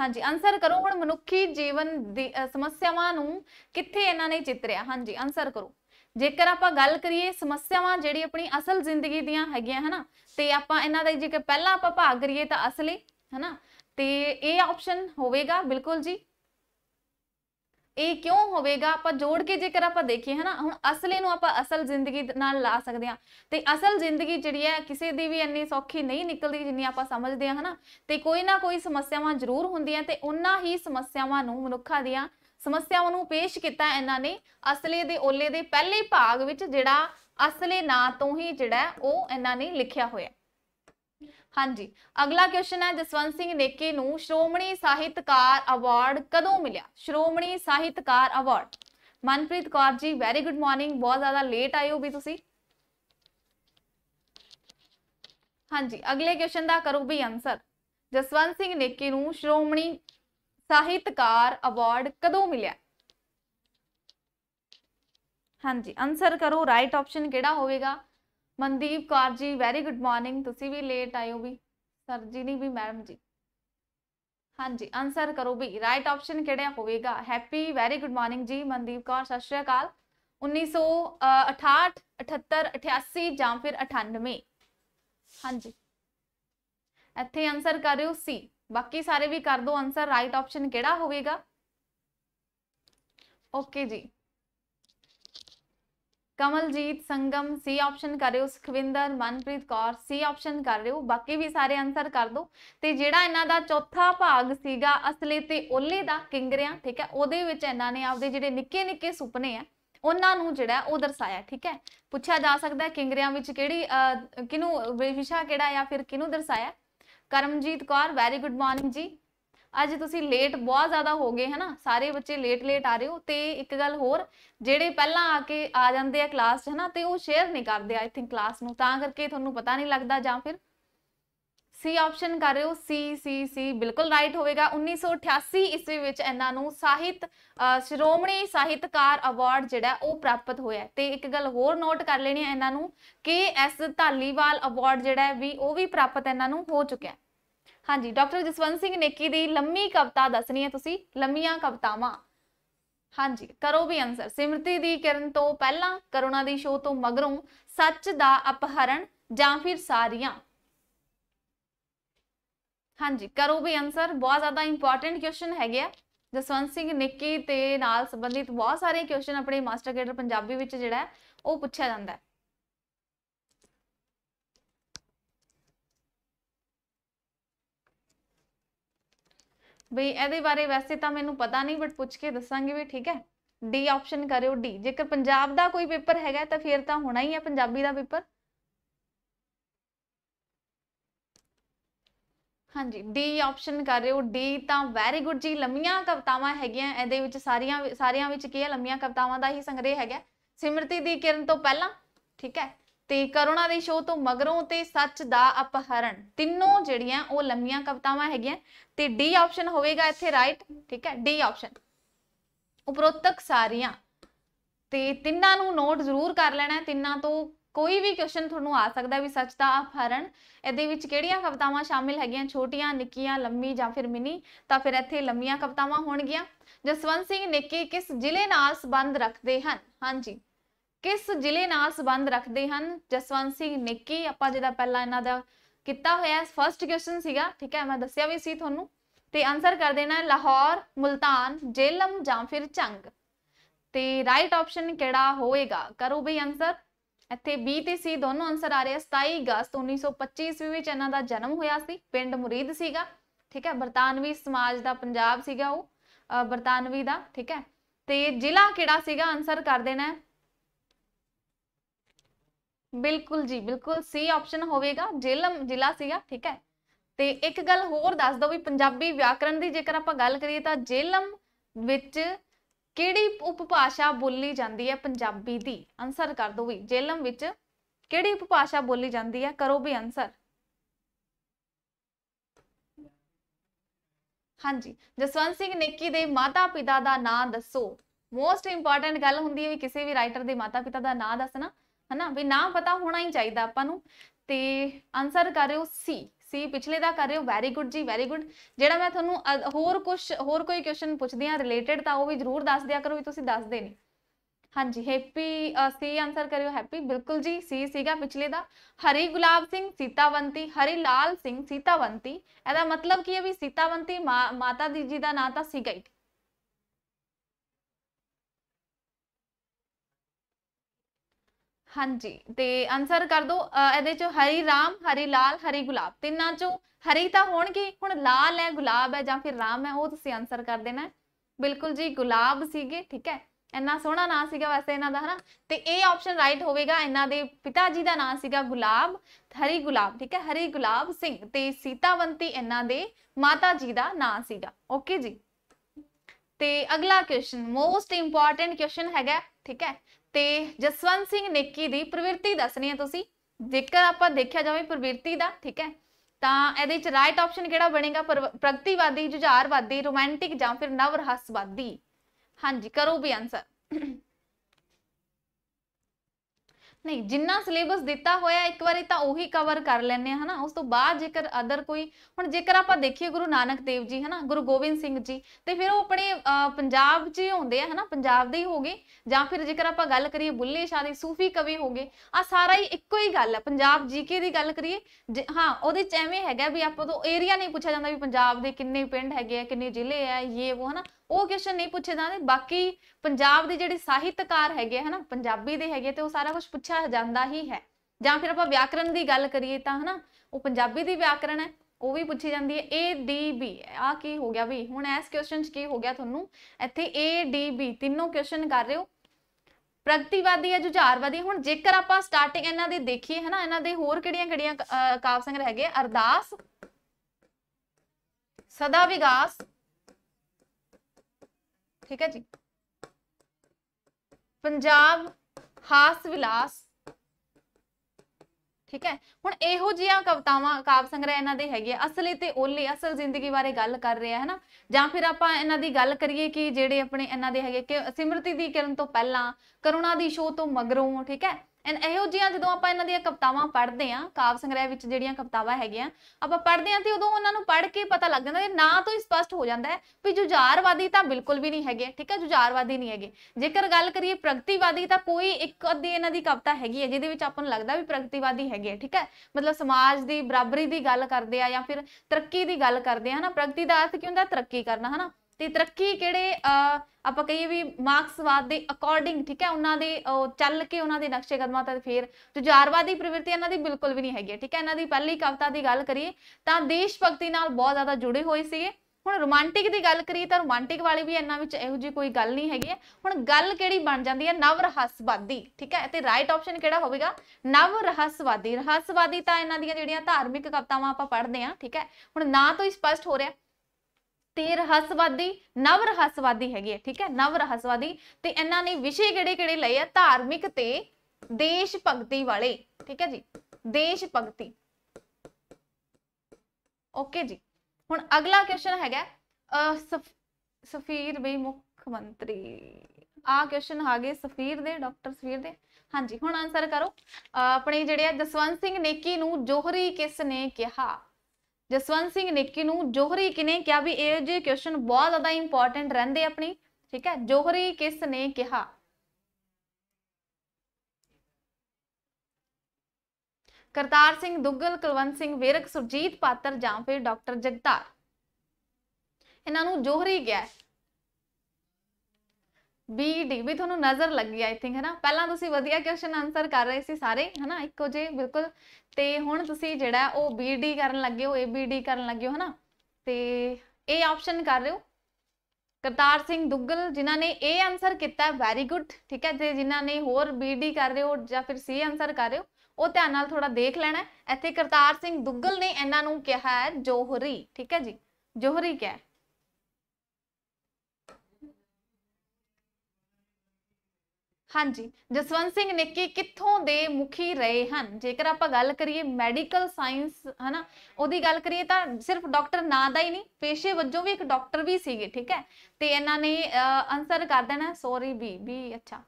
ਹਾਂਜੀ ਆਨਸਰ ਕਰੋ ਹੁਣ ਮਨੁੱਖੀ ਜੀਵਨ ਦੀ ਸਮੱਸਿਆਵਾਂ ਨੂੰ ਕਿੱਥੇ ਇਹਨਾਂ ਨੇ ਚਿਤਰਿਆ ਹਾਂਜੀ ਆਨਸਰ ਕਰੋ ਜੇਕਰ ਆਪਾਂ ਗੱਲ ਕਰੀਏ ਸਮੱਸਿਆਵਾਂ ਜਿਹੜੀ ਆਪਣੀ ਅਸਲ ਜ਼ਿੰਦਗੀ ਦੀਆਂ ਹੈਗੀਆਂ ਹਨਾ ਤੇ ਆਪਾਂ ਇਹਨਾਂ ਦਾ ਜੇਕਰ ਪਹਿਲਾਂ ਆਪਾਂ ਭਾਗ ਕਰੀਏ ਤਾਂ ਅਸਲੀ ਹਨਾ ਤੇ ਇਹ ਆਪਸ਼ਨ ਹੋਵੇਗਾ ਬਿਲਕੁਲ ਜੀ ਇਹ ਕਿਉਂ ਹੋਵੇਗਾ ਆਪਾਂ ਜੋੜ ਕੇ ਜੇਕਰ ਆਪਾਂ ਦੇਖੀਏ ਹਨਾ ਹੁਣ ਅਸਲੇ ਨੂੰ ਆਪਾਂ ਅਸਲ ਜ਼ਿੰਦਗੀ ਨਾਲ ਲਾ ਸਕਦੇ ਹਾਂ ਤੇ ਅਸਲ ਜ਼ਿੰਦਗੀ ਜਿਹੜੀ ਹੈ ਕਿਸੇ ਦੀ ਵੀ ਇੰਨੀ ਸੌਖੀ ਨਹੀਂ ਨਿਕਲਦੀ ਜਿੰਨੀ ਆਪਾਂ ਸਮਝਦੇ ਹਾਂ ਹਨਾ ਤੇ ਕੋਈ ਨਾ ਕੋਈ ਸਮੱਸਿਆਵਾਂ ਜ਼ਰੂਰ ਹੁੰਦੀਆਂ ਤੇ ਉਹਨਾਂ ਹੀ ਸਮੱਸਿਆਵਾਂ ਨੂੰ ਮਨੁੱਖਾ ਦੀਆਂ ਸਮੱਸਿਆਵਾਂ ਨੂੰ ਪੇਸ਼ ਕੀਤਾ ਇਹਨਾਂ ਨੇ ਅਸਲੇ ਦੇ ਓਲੇ ਦੇ ਪਹਿਲੇ ਭਾਗ ਵਿੱਚ ਜਿਹੜਾ ਅਸਲੇ ਨਾਂ ਤੋਂ ਹੀ ਜਿਹੜਾ ਉਹ ਇਹਨਾਂ ਨੇ ਲਿਖਿਆ ਹੋਇਆ ਹਾਂਜੀ ਅਗਲਾ ਕੁਐਸਚਨ ਹੈ ਜਸਵੰਤ ਸਿੰਘ ਨੇਕੀ ਨੂੰ ਸ਼੍ਰੋਮਣੀ ਸਾਹਿਤਕਾਰ ਅਵਾਰਡ ਕਦੋਂ ਮਿਲਿਆ ਸ਼੍ਰੋਮਣੀ ਸਾਹਿਤਕਾਰ award Manpreet Kaur ji very good morning ਬਹੁਤ ਜ਼ਿਆਦਾ ਲੇਟ ਆਏ ਹੋ ਵੀ ਤੁਸੀਂ ਹਾਂਜੀ ਅਗਲੇ ਕੁਐਸਚਨ ਦਾ ਕਰੋ ਵੀ ਆਨਸਰ ਜਸਵੰਤ ਸਿੰਘ ਨੇਕੀ ਨੂੰ ਸ਼੍ਰੋਮਣੀ साहित्यकार अवार्ड कदों मिले हाँ जी आंसर करो राइट ऑप्शन केड़ा होगा Mandeep Kaur ji very good morning तुम भी लेट आयो भी सर जी नहीं भी मैडम जी हाँ जी आंसर करो भी राइट ऑप्शन केड़ा होगा Happy very good morning ji Mandeep Kaur सत श्रीकाल उन्नीस सौ अठाठ अठत् अठासी या फिर अठानवे हाँ जी इतने आंसर कर रहे हो सी ਬਾਕੀ ਸਾਰੇ ਵੀ ਕਰ ਦੋ ਆਨਸਰ ਰਾਈਟ ਆਪਸ਼ਨ ਕਿਹੜਾ ਹੋਵੇਗਾ ਓਕੇ ਜੀ ਕਮਲਜੀਤ ਸੰਗਮ ਸੀ ਆਪਸ਼ਨ ਕਰ ਰਹੇ ਹੋ ਸੁਖਵਿੰਦਰ ਮਨਪ੍ਰੀਤ ਕੌਰ ਸੀ ਆਪਸ਼ਨ ਕਰ ਰਹੇ ਹੋ ਬਾਕੀ ਵੀ ਸਾਰੇ ਆਨਸਰ ਕਰ ਦੋ ਤੇ ਜਿਹੜਾ ਇਹਨਾਂ ਦਾ ਚੌਥਾ ਭਾਗ ਸੀਗਾ ਅਸਲੇ ਤੇ ਓਲੇ ਦਾ ਕਿੰਗਰਿਆਂ ਠੀਕ ਹੈ ਉਹਦੇ ਵਿੱਚ ਇਹਨਾਂ ਨੇ ਆਪਦੇ ਜਿਹੜੇ ਨਿੱਕੇ ਨਿੱਕੇ ਸੁਪਨੇ ਆ ਉਹਨਾਂ ਨੂੰ ਜਿਹੜਾ ਉਹ ਦਰਸਾਇਆ ਠੀਕ ਹੈ ਪੁੱਛਿਆ ਜਾ ਸਕਦਾ ਕਿੰਗਰਿਆਂ ਵਿੱਚ ਕਿਹੜੀ ਕਿਨੂੰ ਵਿਸ਼ਾ ਕਿਹੜਾ ਜਾਂ ਫਿਰ ਕਿਨੂੰ ਦਰਸਾਇਆ Karamjit Kaur very good morning ji ਅੱਜ ਤੁਸੀਂ ਲੇਟ ਬਹੁਤ ਜ਼ਿਆਦਾ ਹੋ ਗਏ ਹਨਾ ਸਾਰੇ ਬੱਚੇ ਲੇਟ ਲੇਟ ਆ ਰਹੇ ਹੋ ਤੇ ਇੱਕ ਗੱਲ ਹੋਰ ਜਿਹੜੇ ਪਹਿਲਾਂ ਆ ਕੇ ਆ ਜਾਂਦੇ ਆ ਕਲਾਸ 'ਚ ਹਨਾ ਤੇ ਉਹ ਸ਼ੇਅਰ ਨਹੀਂ ਕਰਦੇ ਆਈ ਥਿੰਕ ਕਲਾਸ ਨੂੰ ਤਾਂ ਕਰਕੇ ਤੁਹਾਨੂੰ ਪਤਾ ਨਹੀਂ ਲੱਗਦਾ ਜਾਂ ਫਿਰ ਸੀ ਆਪਸ਼ਨ ਕਰ ਰਹੇ ਹੋ ਸੀ ਸੀ ਸੀ ਬਿਲਕੁਲ ਰਾਈਟ ਹੋਵੇਗਾ 1988 ਇਸਵੀ ਵਿੱਚ ਇਹਨਾਂ ਨੂੰ ਸਾਹਿਤ ਸ਼੍ਰੋਮਣੀ ਸਾਹਿਤਕਾਰ ਅਵਾਰਡ ਜਿਹੜਾ ਉਹ ਪ੍ਰਾਪਤ ਹੋਇਆ ਤੇ ਇੱਕ ਗੱਲ ਹੋਰ ਨੋਟ ਕਰ ਲੈਣੀ ਹੈ ਇਹਨਾਂ ਨੂੰ ਕੇ ਐਸ ਧਾਲੀਵਾਲ ਅਵਾਰਡ ਜਿਹੜਾ ਵੀ ਉਹ ਵੀ ਪ੍ਰਾਪਤ ਇਹਨਾਂ ਨੂੰ ਹੋ ਚੁੱਕਿਆ ਹਾਂਜੀ ਡਾਕਟਰ ਜਸਵੰਤ ਸਿੰਘ ਨੇਕੀ ਦੀ ਲੰਮੀ ਕਵਤਾ ਦੱਸਣੀ ਹੈ ਤੁਸੀਂ ਲੰਮੀਆਂ ਕਵਤਾਵਾਂ ਹਾਂਜੀ ਕਰੋ ਵੀ ਅਨਸਰ ਸਿਮਰਤੀ ਦੀ ਕਿਰਨ ਤੋਂ ਪਹਿਲਾਂ ਕਰੋਨਾ ਦੀ ਸ਼ੋਅ ਤੋਂ ਮਗਰੋਂ ਸੱਚ ਦਾ ਅਪਹਰਣ ਜਾਂ ਫਿਰ ਸਾਰੀਆਂ ਹਾਂਜੀ ਕਰੋ ਵੀ ਅਨਸਰ ਬਹੁਤ ਜ਼ਿਆਦਾ ਇੰਪੋਰਟੈਂਟ ਕੁਐਸਚਨ ਹੈਗੇ ਆ ਜਸਵੰਤ ਸਿੰਘ ਨਿੱਕੀ ਤੇ ਨਾਲ ਸੰਬੰਧਿਤ ਬਹੁਤ ਸਾਰੇ ਕੁਐਸਚਨ ਆਪਣੇ ਮਾਸਟਰ ਕੇਡਰ ਪੰਜਾਬੀ ਵਿੱਚ ਜਿਹੜਾ ਉਹ ਪੁੱਛਿਆ ਜਾਂਦਾ ਹੈ ਬਈ ਇਹਦੇ ਬਾਰੇ ਵੈਸੇ ਤਾਂ ਮੈਨੂੰ ਪਤਾ ਨਹੀਂ ਬਟ ਪੁੱਛ ਕੇ ਦੱਸਾਂਗੇ ਵੀ ਠੀਕ ਹੈ ਡੀ ਆਪਸ਼ਨ ਕਰਿਓ ਡੀ ਜੇਕਰ ਪੰਜਾਬ ਦਾ ਕੋਈ ਪੇਪਰ ਹੈਗਾ ਤਾਂ ਫਿਰ ਤਾਂ ਹੋਣਾ ਹੀ ਹੈ ਪੰਜਾਬੀ ਦਾ ਪੇਪਰ ਹਾਂਜੀ ਡੀ ਆਪਸ਼ਨ ਕਰ ਰਹੇ ਹੋ ਡੀ ਤਾਂ ਵੈਰੀ ਗੁੱਡ ਜੀ ਲੰਮੀਆਂ ਕਵਤਾਵਾਂ ਹੈਗੀਆਂ ਇਹਦੇ ਵਿੱਚ ਸਾਰੀਆਂ ਸਾਰਿਆਂ ਵਿੱਚ ਕੀ ਹੈ ਲੰਮੀਆਂ ਕਵਤਾਵਾਂ ਦਾ ਹੀ ਸੰਗ੍ਰਹਿ ਹੈਗਾ ਸਿਮਰਤੀ ਦੀ ਕਿਰਨ ਤੋਂ ਪਹਿਲਾਂ ਠੀਕ ਹੈ ਤੇ ਕਰੋਨਾ ਦੇ ਸ਼ੋਅ ਤੋਂ ਮਗਰੋਂ ਤੇ ਸੱਚ ਦਾ ਅਪਹਰਣ ਤਿੰਨੋਂ ਜਿਹੜੀਆਂ ਉਹ ਲੰਮੀਆਂ ਕਵਤਾਵਾਂ ਹੈਗੀਆਂ ਤੇ ਡੀ ਆਪਸ਼ਨ ਹੋਵੇਗਾ ਇੱਥੇ ਰਾਈਟ ਠੀਕ ਹੈ ਡੀ ਆਪਸ਼ਨ ਉਪਰੋਕਤ ਸਾਰੀਆਂ ਤੇ ਤਿੰਨਾਂ ਨੂੰ ਨੋਟ ਜ਼ਰੂਰ ਕਰ ਲੈਣਾ ਤਿੰਨਾਂ ਤੋਂ ਕੋਈ ਵੀ ਕੁਐਸਚਨ ਤੁਹਾਨੂੰ ਆ ਸਕਦਾ ਵੀ ਸੱਚ ਦਾ ਅਪਹਰਣ ਇਹਦੇ ਵਿੱਚ ਕਿਹੜੀਆਂ ਕਵਤਾਵਾਂ ਸ਼ਾਮਿਲ ਹੈਗੀਆਂ ਛੋਟੀਆਂ ਨਿੱਕੀਆਂ ਲੰਮੀ ਜਾਂ ਫਿਰ ਮਿਨੀ ਤਾਂ ਫਿਰ ਇੱਥੇ ਲੰਮੀਆਂ ਕਵਤਾਵਾਂ ਹੋਣਗੀਆਂ ਜਸਵੰਤ ਸਿੰਘ ਨਿੱਕੀ ਕਿਸ ਜ਼ਿਲ੍ਹੇ ਨਾਲ ਸੰਬੰਧ ਰੱਖਦੇ ਹਨ ਹਾਂਜੀ ਕਿਸ ਜ਼ਿਲ੍ਹੇ ਨਾਲ ਸੰਬੰਧ ਰੱਖਦੇ ਹਨ ਜਸਵੰਤ ਸਿੰਘ ਨਿੱਕੀ ਆਪਾਂ ਜਿਹਦਾ ਪਹਿਲਾਂ ਇਹਨਾਂ ਦਾ ਕੀਤਾ ਹੋਇਆ ਫਰਸਟ ਕੁਐਸਚਨ ਸੀਗਾ ਠੀਕ ਹੈ ਮੈਂ ਦੱਸਿਆ ਵੀ ਸੀ ਤੁਹਾਨੂੰ ਤੇ ਆਨਸਰ ਕਰ ਦੇਣਾ ਲਾਹੌਰ ਮੁਲਤਾਨ ਜੇਲਮ ਜਾਂ ਫਿਰ ਚੰਗ ਤੇ ਰਾਈਟ ਆਪਸ਼ਨ ਕਿਹੜਾ ਹੋਏਗਾ ਕਰੋ ਬਈ ਆਨਸਰ ਇੱਥੇ B ਤੇ C ਦੋਨੋਂ ਆਨਸਰ ਆ ਰਹੇ 27 ਅਗਸਤ 1925 ਵਿੱਚ ਇਹਨਾਂ ਦਾ ਜਨਮ ਹੋਇਆ ਸੀ ਪਿੰਡ ਮੁਰੀਦ ਸੀਗਾ ਠੀਕ ਹੈ ਬਰਤਾਨਵੀ ਸਮਾਜ ਦਾ ਪੰਜਾਬ ਸੀਗਾ ਉਹ ਬਰਤਾਨਵੀ ਦਾ ਠੀਕ ਹੈ ਤੇ ਜ਼ਿਲ੍ਹਾ ਕਿਹੜਾ ਸੀਗਾ ਆਨਸਰ ਕਰ ਦੇਣਾ ਬਿਲਕੁਲ ਜੀ ਬਿਲਕੁਲ ਸੀ ਆਪਸ਼ਨ ਹੋਵੇਗਾ ਜੇਲਮ ਜ਼ਿਲ੍ਹਾ ਸੀਗਾ ਠੀਕ ਹੈ ਤੇ ਇੱਕ ਗੱਲ ਹੋਰ ਦੱਸ ਦੋ ਵੀ ਪੰਜਾਬੀ ਵਿਆਕਰਣ ਦੀ ਜੇਕਰ ਆਪਾਂ ਗੱਲ ਕਰੀਏ ਤਾਂ ਜੇਲਮ ਵਿੱਚ ਕਿਹੜੀ ਉਪਭਾਸ਼ਾ ਬੋਲੀ ਜਾਂਦੀ ਹੈ ਪੰਜਾਬੀ ਦੀ ਆਨਸਰ ਕਰ ਦਿਓ ਵੀ ਜੇਲਮ ਵਿੱਚ ਕਿਹੜੀ ਉਪਭਾਸ਼ਾ ਬੋਲੀ ਜਾਂਦੀ ਹੈ ਕਰੋ ਵੀ ਆਨਸਰ ਹਾਂਜੀ ਜਸਵੰਤ ਸਿੰਘ ਨੇਕੀ ਦੇ ਮਾਤਾ ਪਿਤਾ ਦਾ ਨਾਂ ਦੱਸੋ ਮੋਸਟ ਇੰਪੋਰਟੈਂਟ ਗੱਲ ਹੁੰਦੀ ਹੈ ਵੀ ਕਿਸੇ ਵੀ ਰਾਈਟਰ ਦੇ ਮਾਤਾ ਪਿਤਾ ਦਾ ਨਾਂ ਦੱਸਣਾ ਹਨਾ ਵੀ ਨਾ ਪਤਾ ਹੋਣਾ ਹੀ ਚਾਹੀਦਾ ਆਪਾਂ ਨੂੰ ਤੇ ਆਨਸਰ ਕਰ ਰਹੇ ਹੋ ਸੀ ਸੀ ਪਿਛਲੇ ਦਾ ਕਰ ਰਹੇ ਹੋ ਵੈਰੀ ਗੁੱਡ ਜੀ ਵੈਰੀ ਗੁੱਡ ਜਿਹੜਾ ਮੈਂ ਤੁਹਾਨੂੰ ਹੋਰ ਕੁਝ ਹੋਰ ਕੋਈ ਕੁਐਸਚਨ ਪੁੱਛਦੀ ਆ ਰਿਲੇਟਡ ਤਾਂ ਉਹ ਵੀ ਜਰੂਰ ਦੱਸ ਦਿਆ ਕਰੋ ਵੀ ਤੁਸੀਂ ਦੱਸਦੇ ਨਹੀਂ ਹਾਂਜੀ ਹੈਪੀ ਸੀ ਆਨਸਰ ਕਰਿਓ ਹੈਪੀ ਬਿਲਕੁਲ ਜੀ ਸੀ ਸੀਗਾ ਪਿਛਲੇ ਦਾ ਹਰੀ ਗੁਲਾਬ ਸਿੰਘ ਸੀਤਾਵੰਤੀ ਹਰੀ ਲਾਲ ਸਿੰਘ ਸੀਤਾਵੰਤੀ ਇਹਦਾ ਮਤਲਬ ਕੀ ਹੈ ਵੀ ਸੀਤਾਵੰਤੀ ਮਾਤਾ ਦੀ ਜੀ ਦਾ ਨਾਂ ਤਾਂ ਸੀਗਾ ਹੀ ਹਾਂਜੀ ਤੇ ਆਨਸਰ ਕਰ ਦੋ ਇਹਦੇ ਚ ਹਰੀ ਰਾਮ ਹਰੀ ਲਾਲ ਹਰੀ ਗੁਲਾਬ ਤਿੰਨਾਂ ਚੋਂ ਹਰੀ ਤਾਂ ਹੋਣਗੇ ਹੁਣ ਲਾਲ ਹੈ ਗੁਲਾਬ ਹੈ ਜਾਂ ਫਿਰ ਰਾਮ ਹੈ ਉਹ ਤੁਸੀਂ ਆਨਸਰ ਕਰ ਦੇਣਾ ਬਿਲਕੁਲ ਜੀ ਗੁਲਾਬ ਸੀਗੇ ਠੀਕ ਹੈ ਇੰਨਾ ਸੋਹਣਾ ਨਾਂ ਸੀਗਾ ਵੈਸੇ ਇਹਨਾਂ ਦਾ ਹਨਾ ਤੇ ਇਹ ਆਪਸ਼ਨ ਰਾਈਟ ਹੋਵੇਗਾ ਇਹਨਾਂ ਦੇ ਪਿਤਾ ਜੀ ਦਾ ਨਾਂ ਸੀਗਾ ਗੁਲਾਬ ਹਰੀ ਗੁਲਾਬ ਠੀਕ ਹੈ ਹਰੀ ਗੁਲਾਬ ਸਿੰਘ ਤੇ ਸੀਤਾਵੰਤੀ ਇਹਨਾਂ ਦੇ ਮਾਤਾ ਜੀ ਦਾ ਨਾਂ ਸੀਗਾ ਓਕੇ ਜੀ ਤੇ ਅਗਲਾ ਕੁਐਸਚਨ ਮੋਸਟ ਇੰਪੋਰਟੈਂਟ ਕੁਐਸਚਨ ਹੈਗਾ ਠੀਕ ਹੈ ਤੇ ਜਸਵੰਤ ਸਿੰਘ ਨੇਕੀ ਦੀ ਪ੍ਰਵਿਰਤੀ ਦੱਸਣੀ ਹੈ ਤੁਸੀਂ ਜੇਕਰ ਆਪਾਂ ਦੇਖਿਆ ਜਾਵੇ ਪ੍ਰਵਿਰਤੀ ਦਾ ਠੀਕ ਹੈ ਤਾਂ ਇਹਦੇ ਵਿੱਚ ਰਾਈਟ ਆਪਸ਼ਨ ਕਿਹੜਾ ਬਣੇਗਾ ਪ੍ਰਗਤੀਵਾਦੀ ਜੁਝਾਰਵਾਦੀ ਰੋਮਾਂਟਿਕ ਜਾਂ ਫਿਰ ਨਵ ਰਹੱਸਵਾਦੀ ਹਾਂਜੀ ਕਰੋ ਵੀ ਆਨਸਰ ਨਹੀਂ ਜਿੰਨਾ ਸਿਲੇਬਸ ਦਿੱਤਾ ਹੋਇਆ ਇੱਕ ਵਾਰੀ ਤਾਂ ਉਹੀ ਕਵਰ ਕਰ ਲੈਣੇ ਆ ਹਨਾ ਉਸ ਤੋਂ ਬਾਅਦ ਜੇਕਰ ਅਦਰ ਕੋਈ ਹੁਣ ਜੇਕਰ ਆਪਾਂ ਦੇਖੀਏ ਗੁਰੂ ਨਾਨਕ ਦੇਵ ਜੀ ਹਨਾ ਗੁਰੂ ਗੋਬਿੰਦ ਸਿੰਘ ਜੀ ਤੇ ਫਿਰ ਉਹ ਆਪਣੇ ਪੰਜਾਬ 'ਚ ਹੀ ਹੁੰਦੇ ਆ ਹਨਾ ਪੰਜਾਬ ਦੇ ਹੀ ਹੋਗੇ ਜਾਂ ਫਿਰ ਜੇਕਰ ਆਪਾਂ ਗੱਲ ਕਰੀਏ ਬੁੱਲੇ ਸ਼ਾਹ ਦੀ ਸੂਫੀ ਕਵੀ ਹੋਗੇ ਆ ਸਾਰਾ ਹੀ ਇੱਕੋ ਹੀ ਗੱਲ ਹੈ ਪੰਜਾਬ ਜੀਕੇ ਦੀ ਗੱਲ ਕਰੀਏ ਹਾਂ ਉਹਦੇ 'ਚ ਐਵੇਂ ਹੈਗਾ ਵੀ ਆਪਾਂ ਤੋਂ ਏਰੀਆ ਨਹੀਂ ਪੁੱਛਿਆ ਜਾਂਦਾ ਵੀ ਪੰਜਾਬ ਦੇ ਕਿੰਨੇ ਪਿੰਡ ਹੈਗੇ ਆ ਕਿੰਨੇ ਜ਼ਿਲ੍ਹੇ ਆ ਇਹ ਉਹ ਹਨਾ ਉਹ ਕੁਐਸਚਨ ਨਹੀਂ ਪੁੱਛੇ ਜਾਂਦੇ ਬਾਕੀ ਪੰਜਾਬ ਦੇ ਜਿਹੜੇ ਸਾਹਿਤਕਾਰ ਹੈਗੇ ਹਨਾ ਪੰਜਾਬੀ ਦੇ ਹੈਗੇ ਤੇ ਉਹ ਸਾਰਾ ਕੁਝ ਪੁੱਛਿਆ ਜਾਂਦਾ ਹੀ ਹੈ ਜਾਂ ਫਿਰ ਆਪਾਂ ਵਿਆਕਰਣ ਦੀ ਗੱਲ ਕਰੀਏ ਤਾਂ ਹਨਾ ਉਹ ਪੰਜਾਬੀ ਦੀ ਵਿਆਕਰਣ ਹੈ ਉਹ ਵੀ ਪੁੱਛੀ ਜਾਂਦੀ ਹੈ ਏ ਡੀ ਬੀ ਆ ਕੀ ਹੋ ਗਿਆ ਵੀ ਹੁਣ ਇਸ ਕੁਐਸਚਨ 'ਚ ਕੀ ਹੋ ਗਿਆ ਤੁਹਾਨੂੰ ਇੱਥੇ ਏ ਡੀ ਬੀ ਤਿੰਨੋਂ ਕੁਐਸਚਨ ਕਰ ਰਹੇ ਹੋ ਪ੍ਰਗਤੀਵਾਦੀ ਹੈ ਜੁਝਾਰਵਾਦੀ ਹੁਣ ਜੇਕਰ ਆਪਾਂ ਸਟਾਰਟਿੰਗ ਇਹਨਾਂ ਦੇ ਦੇਖੀਏ ਹਨਾ ਇਹਨਾਂ ਦੇ ਹੋਰ ਕਿਹੜੀਆਂ-ਕਿਹੜੀਆਂ ਕਾਵਿ ਸੰਗ੍ਰਹਿ ਹੈਗੇ ਅਰਦਾਸ ਸਦਾ ਵਿਗਾਸ ਠੀਕ ਹੈ ਜੀ ਪੰਜਾਬ ਹਾਸ ਵਿਲਾਸ ਠੀਕ ਹੈ ਹੁਣ ਇਹੋ ਜਿਹੀਆਂ ਕਵਤਾਵਾਂ ਕਾਵ ਸੰਗ੍ਰਹਿ ਇਹਨਾਂ ਦੇ ਹੈਗੇ ਅਸਲੀ ਤੇ ਓਲੇ ਅਸਲ ਜ਼ਿੰਦਗੀ ਬਾਰੇ ਗੱਲ ਕਰ ਰਿਹਾ ਹੈ ਨਾ ਜਾਂ ਫਿਰ ਆਪਾਂ ਇਹਨਾਂ ਦੀ ਗੱਲ ਕਰੀਏ ਕਿ ਜਿਹੜੇ ਆਪਣੇ ਇਹਨਾਂ ਦੇ ਹੈਗੇ ਕਿ ਸਿਮਰਤੀ ਦੀ ਕਿਰਨ ਤੋਂ ਪਹਿਲਾਂ ਕਰੁਣਾ ਦੀ ਸ਼ੋ ਤੋਂ ਮਗਰੋਂ ਠੀਕ ਹੈ ਐਨ ਇਹੋ ਜੀਆਂ ਜਦੋਂ ਆਪਾਂ ਇਹਨਾਂ ਦੀਆਂ ਕਵਤਾਵਾਂ ਪੜ੍ਹਦੇ ਆਂ ਕਾਵ ਸੰਗ੍ਰਹਿ ਵਿੱਚ ਜਿਹੜੀਆਂ ਕਵਤਾਵਾਂ ਹੈਗੀਆਂ ਆਪਾਂ ਪੜ੍ਹਦੇ ਆਂ ਤੇ ਉਦੋਂ ਉਹਨਾਂ ਨੂੰ ਪੜ੍ਹ ਕੇ ਪਤਾ ਲੱਗ ਜਾਂਦਾ ਹੈ ਨਾਂ ਤੋਂ ਹੀ ਸਪਸ਼ਟ ਹੋ ਜਾਂਦਾ ਹੈ ਵੀ ਜੁਝਾਰਵਾਦੀ ਤਾਂ ਬਿਲਕੁਲ ਵੀ ਨਹੀਂ ਹੈਗੇ ਠੀਕ ਹੈ ਜੁਝਾਰਵਾਦੀ ਨਹੀਂ ਹੈਗੇ ਜੇਕਰ ਗੱਲ ਕਰੀਏ ਪ੍ਰਗਤੀਵਾਦੀ ਤਾਂ ਕੋਈ ਇੱਕ ਅੱਧੀ ਇਹਨਾਂ ਦੀ ਕਵਤਾ ਹੈਗੀ ਹੈ ਜਿਹਦੇ ਵਿੱਚ ਆਪਾਂ ਨੂੰ ਲੱਗਦਾ ਵੀ ਪ੍ਰਗਤੀਵਾਦੀ ਹੈਗੇ ਠੀਕ ਹੈ ਮਤਲਬ ਸਮਾਜ ਦੀ ਬਰਾਬਰੀ ਦੀ ਗੱਲ ਕਰਦੇ ਆ ਜਾਂ ਫਿਰ ਤਰੱਕੀ ਦੀ ਗੱਲ ਕਰਦੇ ਆ ਹਨਾ ਪ੍ਰਗਤੀ ਦਾ ਅਰਥ ਕੀ ਹੁੰਦਾ ਤਰੱਕੀ ਕਰਨਾ ਹਨਾ ਤੇ ਤਰੱਕੀ ਕਿਹੜੇ ਆਪਾਂ ਕਹੀਏ ਵੀ ਮਾਰਕਸਵਾਦ ਦੇ ਅਕੋਰਡਿੰਗ ਠੀਕ ਹੈ ਉਹਨਾਂ ਦੇ ਚੱਲ ਕੇ ਉਹਨਾਂ ਦੇ ਨਕਸ਼ੇ ਕਦਮਾਂ ਤੇ ਫੇਰ ਜੁਜਾਰਵਾਦੀ ਪ੍ਰਵਿਰਤੀ ਇਹਨਾਂ ਦੀ ਬਿਲਕੁਲ ਵੀ ਨਹੀਂ ਹੈਗੀ ਠੀਕ ਹੈ ਇਹਨਾਂ ਦੀ ਪਹਿਲੀ ਕਵਿਤਾ ਦੀ ਗੱਲ ਕਰੀਏ ਤਾਂ ਦੇਸ਼ ਭਗਤੀ ਨਾਲ ਬਹੁਤ ਜ਼ਿਆਦਾ ਜੁੜੇ ਹੋਏ ਸੀਗੇ ਹੁਣ ਰੋਮਾਂਟਿਕ ਦੀ ਗੱਲ ਕਰੀਏ ਤਾਂ ਰੋਮਾਂਟਿਕ ਵਾਲੇ ਵੀ ਇਹਨਾਂ ਵਿੱਚ ਇਹੋ ਜੀ ਕੋਈ ਗੱਲ ਨਹੀਂ ਹੈਗੀ ਹੁਣ ਗੱਲ ਕਿਹੜੀ ਬਣ ਜਾਂਦੀ ਹੈ ਨਵ ਰਹੱਸਵਾਦੀ ਠੀਕ ਹੈ ਤੇ ਰਾਈਟ ਆਪਸ਼ਨ ਕਿਹੜਾ ਹੋਵੇਗਾ ਨਵ ਰਹੱਸਵਾਦੀ ਰਹੱਸਵਾਦੀ ਤਾਂ ਇਹਨਾਂ ਦੀਆਂ ਜਿਹੜੀਆਂ ਧਾਰਮਿਕ ਕਵਿਤਾਵਾਂ ਆਪਾਂ ਪੜ੍ਹਦੇ ਆ ਠੀਕ ਹੈ ਹੁਣ ਨਾ ਤੋਂ ਹੀ ਸਪਸ਼ਟ ਹੋ ਰਿਹਾ ਤੇ ਰਹੱਸਵਾਦੀ ਨਵ ਰਹੱਸਵਾਦੀ ਹੈਗੇ ਆ ਠੀਕ ਹੈ ਨਵ ਰਹੱਸਵਾਦੀ ਤੇ ਇਹਨਾਂ ਨੇ ਵਿਸ਼ੇ ਕਿਹੜੇ ਕਿਹੜੇ ਲਏ ਆ ਧਾਰਮਿਕ ਤੇ ਦੇਸ਼ ਭਗਤੀ ਵਾਲੇ ਠੀਕ ਹੈ ਜੀ ਦੇਸ਼ ਭਗਤੀ ਓਕੇ ਜੀ ਹੁਣ ਅਗਲਾ ਕੁਐਸਚਨ ਹੈਗਾ ਸਫੀਰ ਬਈ ਮੁੱਖ ਮੰਤਰੀ ਆ ਕੁਐਸਚਨ ਆਗੇ ਸਫੀਰ ਦੇ ਡਾਕਟਰ ਸਫੀਰ ਦੇ ਹਾਂਜੀ ਹੁਣ ਆਨਸਰ ਕਰੋ ਆਪਣੇ ਜਿਹੜੇ ਆ ਜਸਵੰਤ ਸਿੰਘ ਨੇਕੀ ਨੂੰ ਜੋਹਰੀ ਕਿਸ ਨੇ ਕਿਹਾ ਜਸਵੰਤ ਸਿੰਘ ਨਿੱਕੀ ਨੂੰ ਜੋਹਰੀ ਕਿਨੇ ਕਿਹਾ ਵੀ ਇਹ ਜੇ ਕੁਐਸਚਨ ਬਹੁਤ ਜ਼ਿਆਦਾ ਇੰਪੋਰਟੈਂਟ ਰਹਿੰਦੇ ਆਪਣੀ ਠੀਕ ਹੈ ਜੋਹਰੀ ਕਿਸ ਨੇ ਕਿਹਾ ਕਰਤਾਰ ਸਿੰਘ ਦੁੱਗਲ ਕੁਲਵੰਤ ਸਿੰਘ ਵੇਰਕ ਸੁਰਜੀਤ ਪਾਤਰ ਜਾਂ ਫਿਰ ਡਾਕਟਰ ਜਗਤਾਰ ਇਹਨਾਂ ਨੂੰ ਜੋਹਰੀ ਗਿਆ ਬੀ ਡੀ ਵੀ ਤੁਹਾਨੂੰ ਨਜ਼ਰ ਲੱਗੀ ਆਈ ਥਿੰਕ ਹੈ ਨਾ ਪਹਿਲਾਂ ਤੁਸੀਂ ਵਧੀਆ ਕੁਐਸਚਨ ਆਨਸਰ ਕਰ ਰਹੇ ਸੀ ਸਾਰੇ ਹੈ ਨਾ ਇੱਕੋ ਜੇ ਬਿਲਕੁਲ ਤੇ ਹੁਣ ਤੁਸੀਂ ਜਿਹੜਾ ਉਹ ਬੀ ਡੀ ਕਰਨ ਲੱਗੇ ਹੋ ਏ ਬੀ ਡੀ ਕਰਨ ਲੱਗੇ ਹੋ ਹੈ ਨਾ ਤੇ ਇਹ ਆਪਸ਼ਨ ਕਰ ਰਹੇ ਹੋ ਕਰਤਾਰ ਸਿੰਘ ਦੁੱਗਲ ਜਿਨ੍ਹਾਂ ਨੇ ਏ ਆਨਸਰ ਕੀਤਾ ਵੈਰੀ ਗੁੱਡ ਠੀਕ ਹੈ ਤੇ ਜਿਨ੍ਹਾਂ ਨੇ ਹੋਰ ਬੀ ਡੀ ਕਰ ਰਹੇ ਹੋ ਜਾਂ ਫਿਰ ਸੀ ਆਨਸਰ ਕਰ ਰਹੇ ਹੋ ਉਹ ਧਿਆਨ ਨਾਲ ਥੋੜਾ ਦੇਖ ਲੈਣਾ ਇੱਥੇ ਕਰਤਾਰ ਸਿੰਘ ਦੁੱਗਲ ਨੇ ਇਹਨਾਂ ਨੂੰ ਕਿਹਾ ਹੈ ਜੋਹਰੀ ਠੀਕ ਹੈ ਜੀ ਜੋਹਰੀ ਕਿਹਾ ਹਾਂਜੀ ਜਸਵੰਤ ਸਿੰਘ ਨਿੱਕੀ ਕਿੱਥੋਂ ਦੇ ਮੁਖੀ ਰਹੇ ਹਨ ਜੇਕਰ ਆਪਾਂ ਗੱਲ ਕਰੀਏ ਮੈਡੀਕਲ ਸਾਇੰਸ ਹਨਾ ਉਹਦੀ ਗੱਲ ਕਰੀਏ ਤਾਂ ਸਿਰਫ ਡਾਕਟਰ ਨਾਂ ਦਾ ਹੀ ਨਹੀਂ ਪੇਸ਼ੇ ਵੱਜੋਂ ਵੀ ਇੱਕ ਡਾਕਟਰ ਵੀ ਸੀਗੇ ਠੀਕ ਹੈ ਤੇ ਇਹਨਾਂ ਨੇ ਆਨਸਰ ਕਰ ਦੇਣਾ ਸੌਰੀ ਬੀ ਬੀ ਅੱਛਾ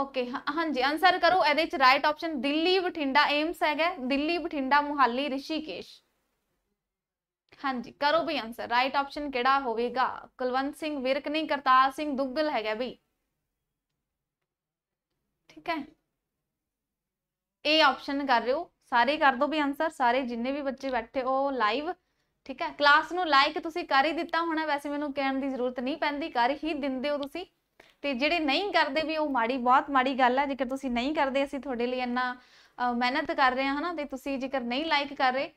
ਓਕੇ ਹਾਂਜੀ ਆਨਸਰ ਕਰੋ ਇਹਦੇ ਵਿੱਚ ਰਾਈਟ ਆਪਸ਼ਨ ਦਿੱਲੀ ਬਠਿੰਡਾ ਏਮਸ ਹੈਗਾ ਦਿੱਲੀ ਬਠਿੰਡਾ ਮੁਹਾਲੀ ਰਿਸ਼ੀਕੇਸ਼ ਹਾਂਜੀ ਕਰੋ ਵੀ ਆਨਸਰ ਰਾਈਟ ਆਪਸ਼ਨ ਕਿਹੜਾ ਹੋਵੇਗਾ ਕੁਲਵੰਤ ਸਿੰਘ ਵਿਰਕ ਨਹੀਂ ਕਰਤਾਰ ਸਿੰਘ ਦੁੱਗਲ ਹੈਗਾ ਬਈ ਠੀਕ ਹੈ ਇਹ ਆਪਸ਼ਨ ਕਰ ਰਹੇ ਹੋ ਸਾਰੇ ਕਰ ਦੋ ਵੀ ਆਨਸਰ ਸਾਰੇ ਜਿੰਨੇ ਵੀ ਬੱਚੇ ਬੈਠੇ ਉਹ ਲਾਈਵ ਠੀਕ ਹੈ ਕਲਾਸ ਨੂੰ ਲਾਈਕ ਤੁਸੀਂ ਕਰ ਹੀ ਦਿੱਤਾ ਹੋਣਾ ਵੈਸੇ ਮੈਨੂੰ ਕਹਿਣ ਦੀ ਜ਼ਰੂਰਤ ਨਹੀਂ ਪੈਂਦੀ ਕਰ ਹੀ ਦਿੰਦੇ ਹੋ ਤੁਸੀਂ ਤੇ ਜਿਹੜੇ ਨਹੀਂ ਕਰਦੇ ਵੀ ਉਹ ਮਾੜੀ ਬਹੁਤ ਮਾੜੀ ਗੱਲ ਹੈ ਜੇਕਰ ਤੁਸੀਂ ਨਹੀਂ ਕਰਦੇ ਅਸੀਂ ਤੁਹਾਡੇ ਲਈ ਇੰਨਾ ਮਿਹਨਤ ਕਰ ਰਹੇ ਹਾਂ ਹਨਾ ਤੇ ਤੁਸੀਂ ਜੇਕਰ ਨਹੀਂ ਲਾਈਕ ਕਰ ਰਹੇ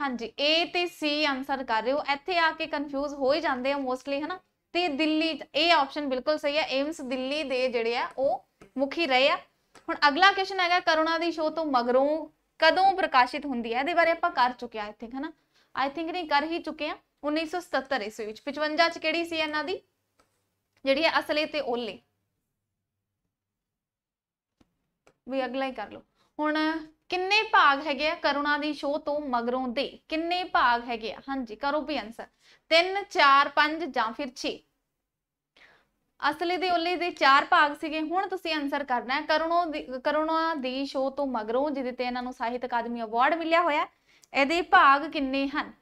ਹਾਂਜੀ A ਤੇ C ਆਨਸਰ ਕਰ ਰਹੇ ਹੋ ਇੱਥੇ ਆ ਕੇ ਕਨਫਿਊਜ਼ ਹੋ ਹੀ ਜਾਂਦੇ ਆ ਮੋਸਟਲੀ ਹਨਾ ਤੇ ਦਿੱਲੀ ਇਹ ਆਪਸ਼ਨ ਬਿਲਕੁਲ ਸਹੀ ਹੈ ਏਮਸ ਦਿੱਲੀ ਦੇ ਜਿਹੜੇ ਆ ਉਹ ਮੁਖੀ ਰਹੇ ਆ ਹੁਣ ਅਗਲਾ ਕੁਐਸਚਨ ਹੈਗਾ ਕਰੋਨਾ ਦੀ ਸ਼ੋਅ ਤੋਂ ਮਗਰੋਂ ਕਦੋਂ ਪ੍ਰਕਾਸ਼ਿਤ ਹੁੰਦੀ ਹੈ ਇਹਦੇ ਬਾਰੇ ਆਪਾਂ ਕਰ ਚੁੱਕਿਆ ਆਈ ਥਿੰਕ ਹਨਾ ਆਈ ਥਿੰਕ ਨਹੀਂ ਕਰ ਹੀ ਚੁੱਕੇ ਆ 1977 ਈਸਵੀ ਵਿੱਚ 55 ਚ ਕਿਹੜੀ ਸੀ ਇਹਨਾਂ ਦੀ ਜਿਹੜੀ ਹੈ ਅਸਲੇ ਤੇ ਓਲੇ ਵੀ ਅਗਲਾ ਹੀ ਕਰ ਲਓ ਹੁਣ ਕਿੰਨੇ ਭਾਗ ਹੈਗੇ ਆ ਕਰੁਣਾ ਦੀ ਸ਼ੋ ਤੋਂ ਮਗਰੋਂ ਦੇ ਕਿੰਨੇ ਭਾਗ ਹੈਗੇ ਆ ਹਾਂਜੀ ਕਰੋ ਵੀ ਆਨਸਰ 3 4 5 ਜਾਂ ਫਿਰ 6 ਅਸਲੀ ਦੇ ਓਲੇ ਦੇ 4 ਭਾਗ ਸੀਗੇ ਹੁਣ ਤੁਸੀਂ ਆਨਸਰ ਕਰਨਾ ਹੈ ਦੀ ਕਰੁਣਾ ਦੀ ਸ਼ੋ ਤੋਂ ਮਗਰੋਂ ਜਿਹਦੇ ਤੇ ਇਹਨਾਂ ਨੂੰ ਸਾਹਿਤ ਅਕਾਦਮੀ ਅਵਾਰਡ ਮਿਲਿਆ ਹੋਇਆ ਇਹਦੇ ਭਾਗ ਕਿੰਨੇ ਹਨ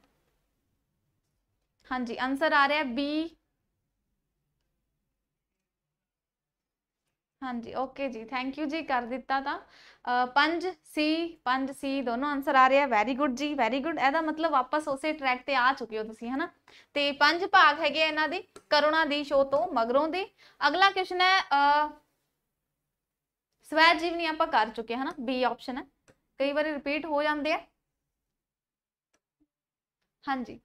ਹਾਂਜੀ ਆਨਸਰ ਆ ਰਿਹਾ ਬੀ ਹਾਂਜੀ ਓਕੇ ਜੀ ਥੈਂਕ ਯੂ ਜੀ ਕਰ ਦਿੱਤਾ ਤਾਂ 5 ਸੀ 5 ਸੀ ਦੋਨੋਂ ਆਨਸਰ ਆ ਰਿਹਾ ਵੈਰੀ ਗੁੱਡ ਜੀ ਵੈਰੀ ਗੁੱਡ ਇਹਦਾ ਮਤਲਬ ਵਾਪਸ ਉਸੇ ਟਰੈਕ ਤੇ ਆ ਚੁੱਕੇ ਹੋ ਤੁਸੀਂ ਹਨਾ ਤੇ ਪੰਜ ਭਾਗ ਹੈਗੇ ਇਹਨਾਂ ਦੇ ਕਰੋਨਾ ਦੀ ਸ਼ੋ ਤੋਂ ਮਗਰੋਂ ਦੇ ਅਗਲਾ ਕੁਐਸਚਨ ਹੈ ਸਵੈ ਜੀਵਨੀ ਆਪਾਂ ਕਰ ਚੁੱਕੇ ਹਨਾ ਬੀ ਆਪਸ਼ਨ ਹੈ ਕਈ ਵਾਰੀ ਰਿਪੀਟ ਹੋ ਜਾਂਦੇ ਆ ਹਾਂਜੀ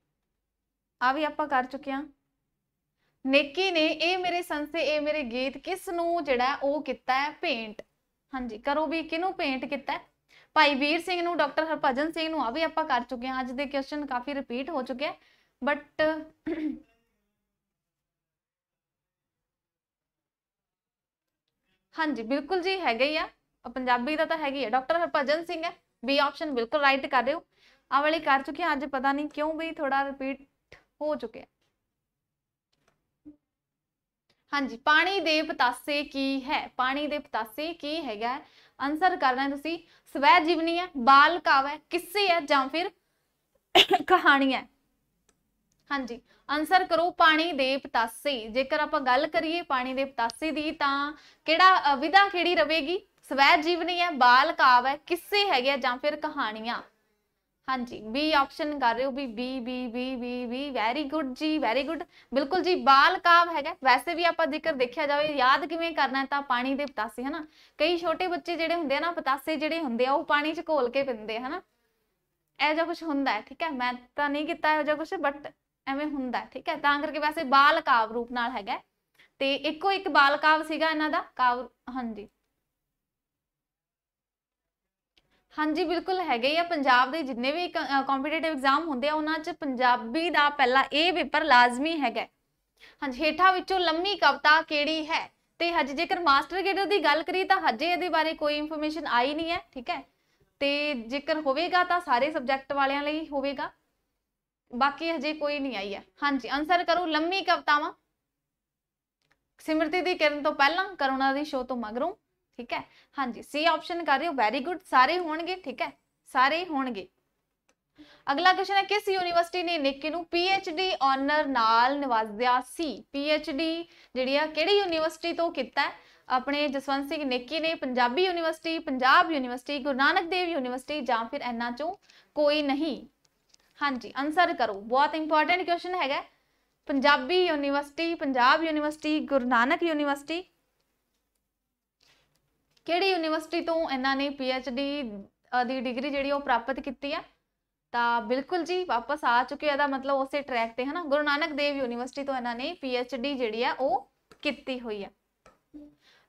ਆ ਵੀ ਆਪਾਂ ਕਰ ਚੁੱਕੇ ਆ ਨੇਕੀ ਨੇ ਇਹ ਮੇਰੇ ਸੰਸੇ ਇਹ ਮੇਰੇ ਗੀਤ ਕਿਸ ਨੂੰ ਜਿਹੜਾ ਉਹ ਕੀਤਾ ਹੈ ਪੇਂਟ ਹਾਂਜੀ ਕਰੋ ਵੀ ਕਿਹਨੂੰ ਪੇਂਟ ਕੀਤਾ ਭਾਈ ਵੀਰ ਸਿੰਘ ਨੂੰ ਡਾਕਟਰ ਹਰਭਜਨ ਸਿੰਘ ਨੂੰ ਆ ਵੀ ਆਪਾਂ ਕਰ ਚੁੱਕੇ ਹਾਂ ਅੱਜ ਦੇ ਕੁਐਸਚਨ ਕਾਫੀ ਰਿਪੀਟ ਹੋ ਚੁੱਕੇ ਆ ਬਟ (clears throat) ਹਾਂਜੀ ਬਿਲਕੁਲ ਜੀ ਹੈਗਾ ਹੀ ਆ ਪੰਜਾਬੀ ਦਾ ਤਾਂ ਹੈਗਾ ਹੀ ਆ ਡਾਕਟਰ ਹਰਭਜਨ ਸਿੰਘ ਹੈ ਬੀ ਆਪਸ਼ਨ ਬਿਲਕੁਲ ਰਾਈਟ ਕਰ ਰਹੇ ਹੋ ਆ ਵਾਲੀ ਕਰ ਚੁੱਕੇ ਅੱਜ ਪਤਾ ਨਹੀਂ ਕਿਉਂ ਵੀ ਥੋੜਾ ਰਿਪੀਟ ਹੋ ਚੁੱਕਿਆ ਹਾਂਜੀ ਪਾਣੀ ਦੇ ਪਤਾਸੇ ਕੀ ਹੈ ਪਾਣੀ ਦੇ ਪਤਾਸੇ ਕੀ ਹੈਗਾ ਆਨਸਰ ਕਰਨਾ ਤੁਸੀਂ ਸਵੈ ਜੀਵਨੀ ਹੈ ਬਾਲ ਕਾਵ ਹੈ ਕਿੱਸੇ ਹੈ ਜਾਂ ਫਿਰ ਕਹਾਣੀ ਹੈ ਹਾਂਜੀ ਆਨਸਰ ਕਰੋ ਪਾਣੀ ਦੇ ਪਤਾਸੇ ਜੇਕਰ ਆਪਾਂ ਗੱਲ ਕਰੀਏ ਪਾਣੀ ਦੇ ਪਤਾਸੇ ਦੀ ਤਾਂ ਕਿਹੜਾ ਵਿਧਾ ਕਿਹੜੀ ਰਵੇਗੀ ਸਵੈ ਜੀਵਨੀ ਹੈ ਬਾਲ ਕਾਵ ਹੈ ਕਿੱਸੇ ਹੈਗੇ ਜਾਂ ਫਿਰ ਕਹਾਣੀਆਂ ਹਾਂਜੀ ਬੀ ਆਪਸ਼ਨ ਕਰ ਰਹੇ ਹੋ ਵੀ B B B B B very good ਜੀ ਵੈਰੀ ਗੁੱਡ ਬਿਲਕੁਲ ਜੀ ਬਾਲ ਕਾਵ ਹੈਗਾ ਵੈਸੇ ਵੀ ਆਪਾਂ ਜ਼ਿਕਰ ਦੇਖਿਆ ਜਾਵੇ ਯਾਦ ਕਿਵੇਂ ਕਰਨਾ ਤਾਂ ਪਾਣੀ ਦੇ ਪਤਾਸੇ ਹਨਾ ਕਈ ਛੋਟੇ ਬੱਚੇ ਜਿਹੜੇ ਹੁੰਦੇ ਆ ਨਾ ਪਤਾਸੇ ਜਿਹੜੇ ਹੁੰਦੇ ਆ ਉਹ ਪਾਣੀ 'ਚ ਘੋਲ ਕੇ ਪਿੰਦੇ ਹਨਾ ਐ ਜਿਹਾ ਕੁਝ ਹੁੰਦਾ ਹੈ ਠੀਕ ਹੈ ਮੈਂ ਤਾਂ ਨਹੀਂ ਕੀਤਾ ਇਹੋ ਜਿਹਾ ਕੁਝ ਬਟ ਐਵੇਂ ਹੁੰਦਾ ਠੀਕ ਹੈ ਤਾਂ ਕਰਕੇ ਵੈਸੇ ਬਾਲ ਕਾਵ ਰੂਪ ਨਾਲ ਹੈਗਾ ਤੇ ਇੱਕੋ ਇੱਕ ਬਾਲ ਕਾਵ ਸੀਗਾ ਇਹਨਾਂ ਦਾ ਕਾਵ ਹਾਂਜੀ ਹਾਂਜੀ ਬਿਲਕੁਲ ਹੈਗੇ ਆ ਪੰਜਾਬ ਦੇ ਜਿੰਨੇ ਵੀ ਕੰਪੀਟੀਟਿਵ ਐਗਜ਼ਾਮ ਹੁੰਦੇ ਆ ਉਹਨਾਂ 'ਚ ਪੰਜਾਬੀ ਦਾ ਪਹਿਲਾ ਇਹ ਪੇਪਰ ਲਾਜ਼ਮੀ ਹੈਗਾ ਹਾਂਜੀ ਹੇਠਾਂ ਵਿੱਚੋਂ ਲੰਮੀ ਕਵਤਾ ਕਿਹੜੀ ਹੈ ਤੇ ਹਜੇ ਜੇਕਰ ਮਾਸਟਰ ਗੇਡਰ ਦੀ ਗੱਲ ਕਰੀ ਤਾਂ ਹਜੇ ਇਹਦੇ ਬਾਰੇ ਕੋਈ ਇਨਫੋਰਮੇਸ਼ਨ ਆਈ ਨਹੀਂ ਹੈ ਠੀਕ ਹੈ ਤੇ ਜੇਕਰ ਹੋਵੇਗਾ ਤਾਂ ਸਾਰੇ ਸਬਜੈਕਟ ਵਾਲਿਆਂ ਲਈ ਹੋਵੇਗਾ ਬਾਕੀ ਹਜੇ ਕੋਈ ਨਹੀਂ ਆਈ ਹੈ ਹਾਂਜੀ ਆਨਸਰ ਕਰੋ ਲੰਮੀ ਕਵਤਾਵਾਂ ਸਿਮਰਤੀ ਦੀ ਕਿਰਨ ਤੋਂ ਪਹਿਲਾਂ ਕਰੋਨਾ ਦੀ ਸ਼ੋਅ ਤੋਂ ਮਗਰੋਂ ਠੀਕ ਹੈ ਹਾਂਜੀ ਸੀ ਆਪਸ਼ਨ ਕਰ ਰਹੇ ਹੋ ਵੈਰੀ ਗੁੱਡ ਸਾਰੇ ਹੋਣਗੇ ਠੀਕ ਹੈ ਸਾਰੇ ਹੋਣਗੇ ਅਗਲਾ ਕੁਐਸਚਨ ਹੈ ਕਿਸ ਯੂਨੀਵਰਸਿਟੀ ਨੇ ਨਿੱਕੀ ਨੂੰ ਪੀਐਚਡੀ ਆਨਰ ਨਾਲ ਨਿਵਾਜਿਆ ਸੀ ਪੀਐਚਡੀ ਜਿਹੜੀ ਆ ਕਿਹੜੀ ਯੂਨੀਵਰਸਿਟੀ ਤੋਂ ਕੀਤਾ ਹੈ ਆਪਣੇ ਜਸਵੰਤ ਸਿੰਘ ਨੇਕੀ ਨੇ Punjabi university Punjab university Guru Nanak Dev university ਜਾਂ ਫਿਰ ਇਹਨਾਂ ਚੋਂ ਕੋਈ ਨਹੀਂ ਹਾਂਜੀ ਆਨਸਰ ਕਰੋ ਬਹੁਤ ਇੰਪੋਰਟੈਂਟ ਕੁਐਸਚਨ ਹੈਗਾ Punjabi university Punjab university Guru Nanak university ਕਿਹੜੀ ਯੂਨੀਵਰਸਿਟੀ ਤੋਂ ਇਹਨਾਂ ਨੇ ਪੀਐਚਡੀ ਦੀ ਡਿਗਰੀ ਜਿਹੜੀ ਉਹ ਪ੍ਰਾਪਤ ਕੀਤੀ ਆ ਤਾਂ ਬਿਲਕੁਲ ਜੀ ਵਾਪਸ ਆ ਚੁੱਕੇ ਆ ਦਾ ਮਤਲਬ ਉਸੇ ਟਰੈਕ ਤੇ ਹੈ ਨਾ ਗੁਰੂ ਨਾਨਕ ਦੇਵ ਯੂਨੀਵਰਸਿਟੀ ਤੋਂ ਇਹਨਾਂ ਨੇ ਪੀਐਚਡੀ ਜਿਹੜੀ ਆ ਉਹ ਕੀਤੀ ਹੋਈ ਆ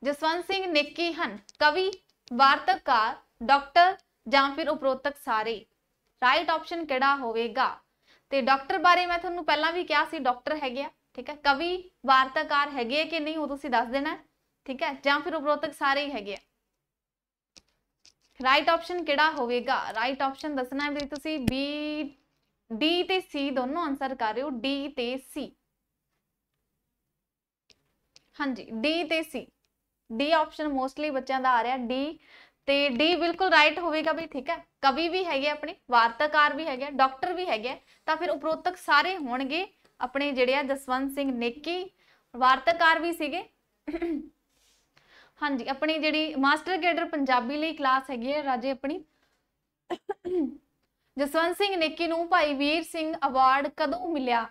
ਜਸਵੰਤ ਸਿੰਘ ਨਿੱਕੀ ਹਨ ਕਵੀ ਵਾਰਤਕਾਰ ਡਾਕਟਰ ਜਾਂ ਫਿਰ ਉਪਰੋਤਕ ਸਾਰੇ ਰਾਈਟ ਆਪਸ਼ਨ ਕਿਹੜਾ ਹੋਵੇਗਾ ਤੇ ਡਾਕਟਰ ਬਾਰੇ ਮੈਂ ਤੁਹਾਨੂੰ ਪਹਿਲਾਂ ਵੀ ਕਿਹਾ ਸੀ ਡਾਕਟਰ ਹੈਗੇ ਆ ਠੀਕ ਹੈ ਕਵੀ ਵਾਰਤਕਾਰ ਹੈਗੇ ਕਿ ਨਹੀਂ ਉਹ ਤੁਸੀਂ ਦੱਸ ਦੇਣਾ ਠੀਕ ਹੈ ਜਾਂ ਫਿਰ ਉਪਰੋਕਤ ਸਾਰੇ ਹੀ ਹੈਗੇ ਆ ਰਾਈਟ ਆਪਸ਼ਨ ਕਿਹੜਾ ਹੋਵੇਗਾ ਰਾਈਟ ਆਪਸ਼ਨ ਦੱਸਣਾ ਹੈ ਵੀ ਤੁਸੀਂ ਬੀ ਡੀ ਤੇ ਸੀ ਦੋਨੋਂ ਆਨਸਰ ਕਰ ਰਹੇ ਹੋ ਡੀ ਤੇ ਸੀ ਹਾਂਜੀ ਡੀ ਤੇ ਸੀ ਡੀ ਆਪਸ਼ਨ ਮੋਸਟਲੀ ਬੱਚਿਆਂ ਦਾ ਆ ਰਿਹਾ ਡੀ ਤੇ ਡੀ ਬਿਲਕੁਲ ਰਾਈਟ ਹੋਵੇਗਾ ਵੀ ਠੀਕ ਹੈ ਕਵੀ ਵੀ ਹੈਗੇ ਆਪਣੇ ਵਾਰਤਕਾਰ ਵੀ ਹੈਗੇ ਡਾਕਟਰ ਵੀ ਹੈਗੇ ਤਾਂ ਫਿਰ ਉਪਰੋਕਤ ਸਾਰੇ ਹੋਣਗੇ ਆਪਣੇ ਜਿਹੜੇ ਆ ਜਸਵੰਤ ਸਿੰਘ ਨੇਕੀ ਵਾਰਤਕਾਰ ਵੀ ਸੀਗੇ ਹਾਂਜੀ ਆਪਣੀ ਜਿਹੜੀ ਮਾਸਟਰ ਕੇਡਰ ਪੰਜਾਬੀ ਲਈ ਕਲਾਸ ਹੈਗੀ ਹੈ ਰਾਜੇ ਆਪਣੀ ਜਸਵੰਤ ਸਿੰਘ ਨੇਕੀ ਨੂੰ ਭਾਈ ਵੀਰ ਸਿੰਘ ਅਵਾਰਡ ਕਦੋਂ ਮਿਲਿਆ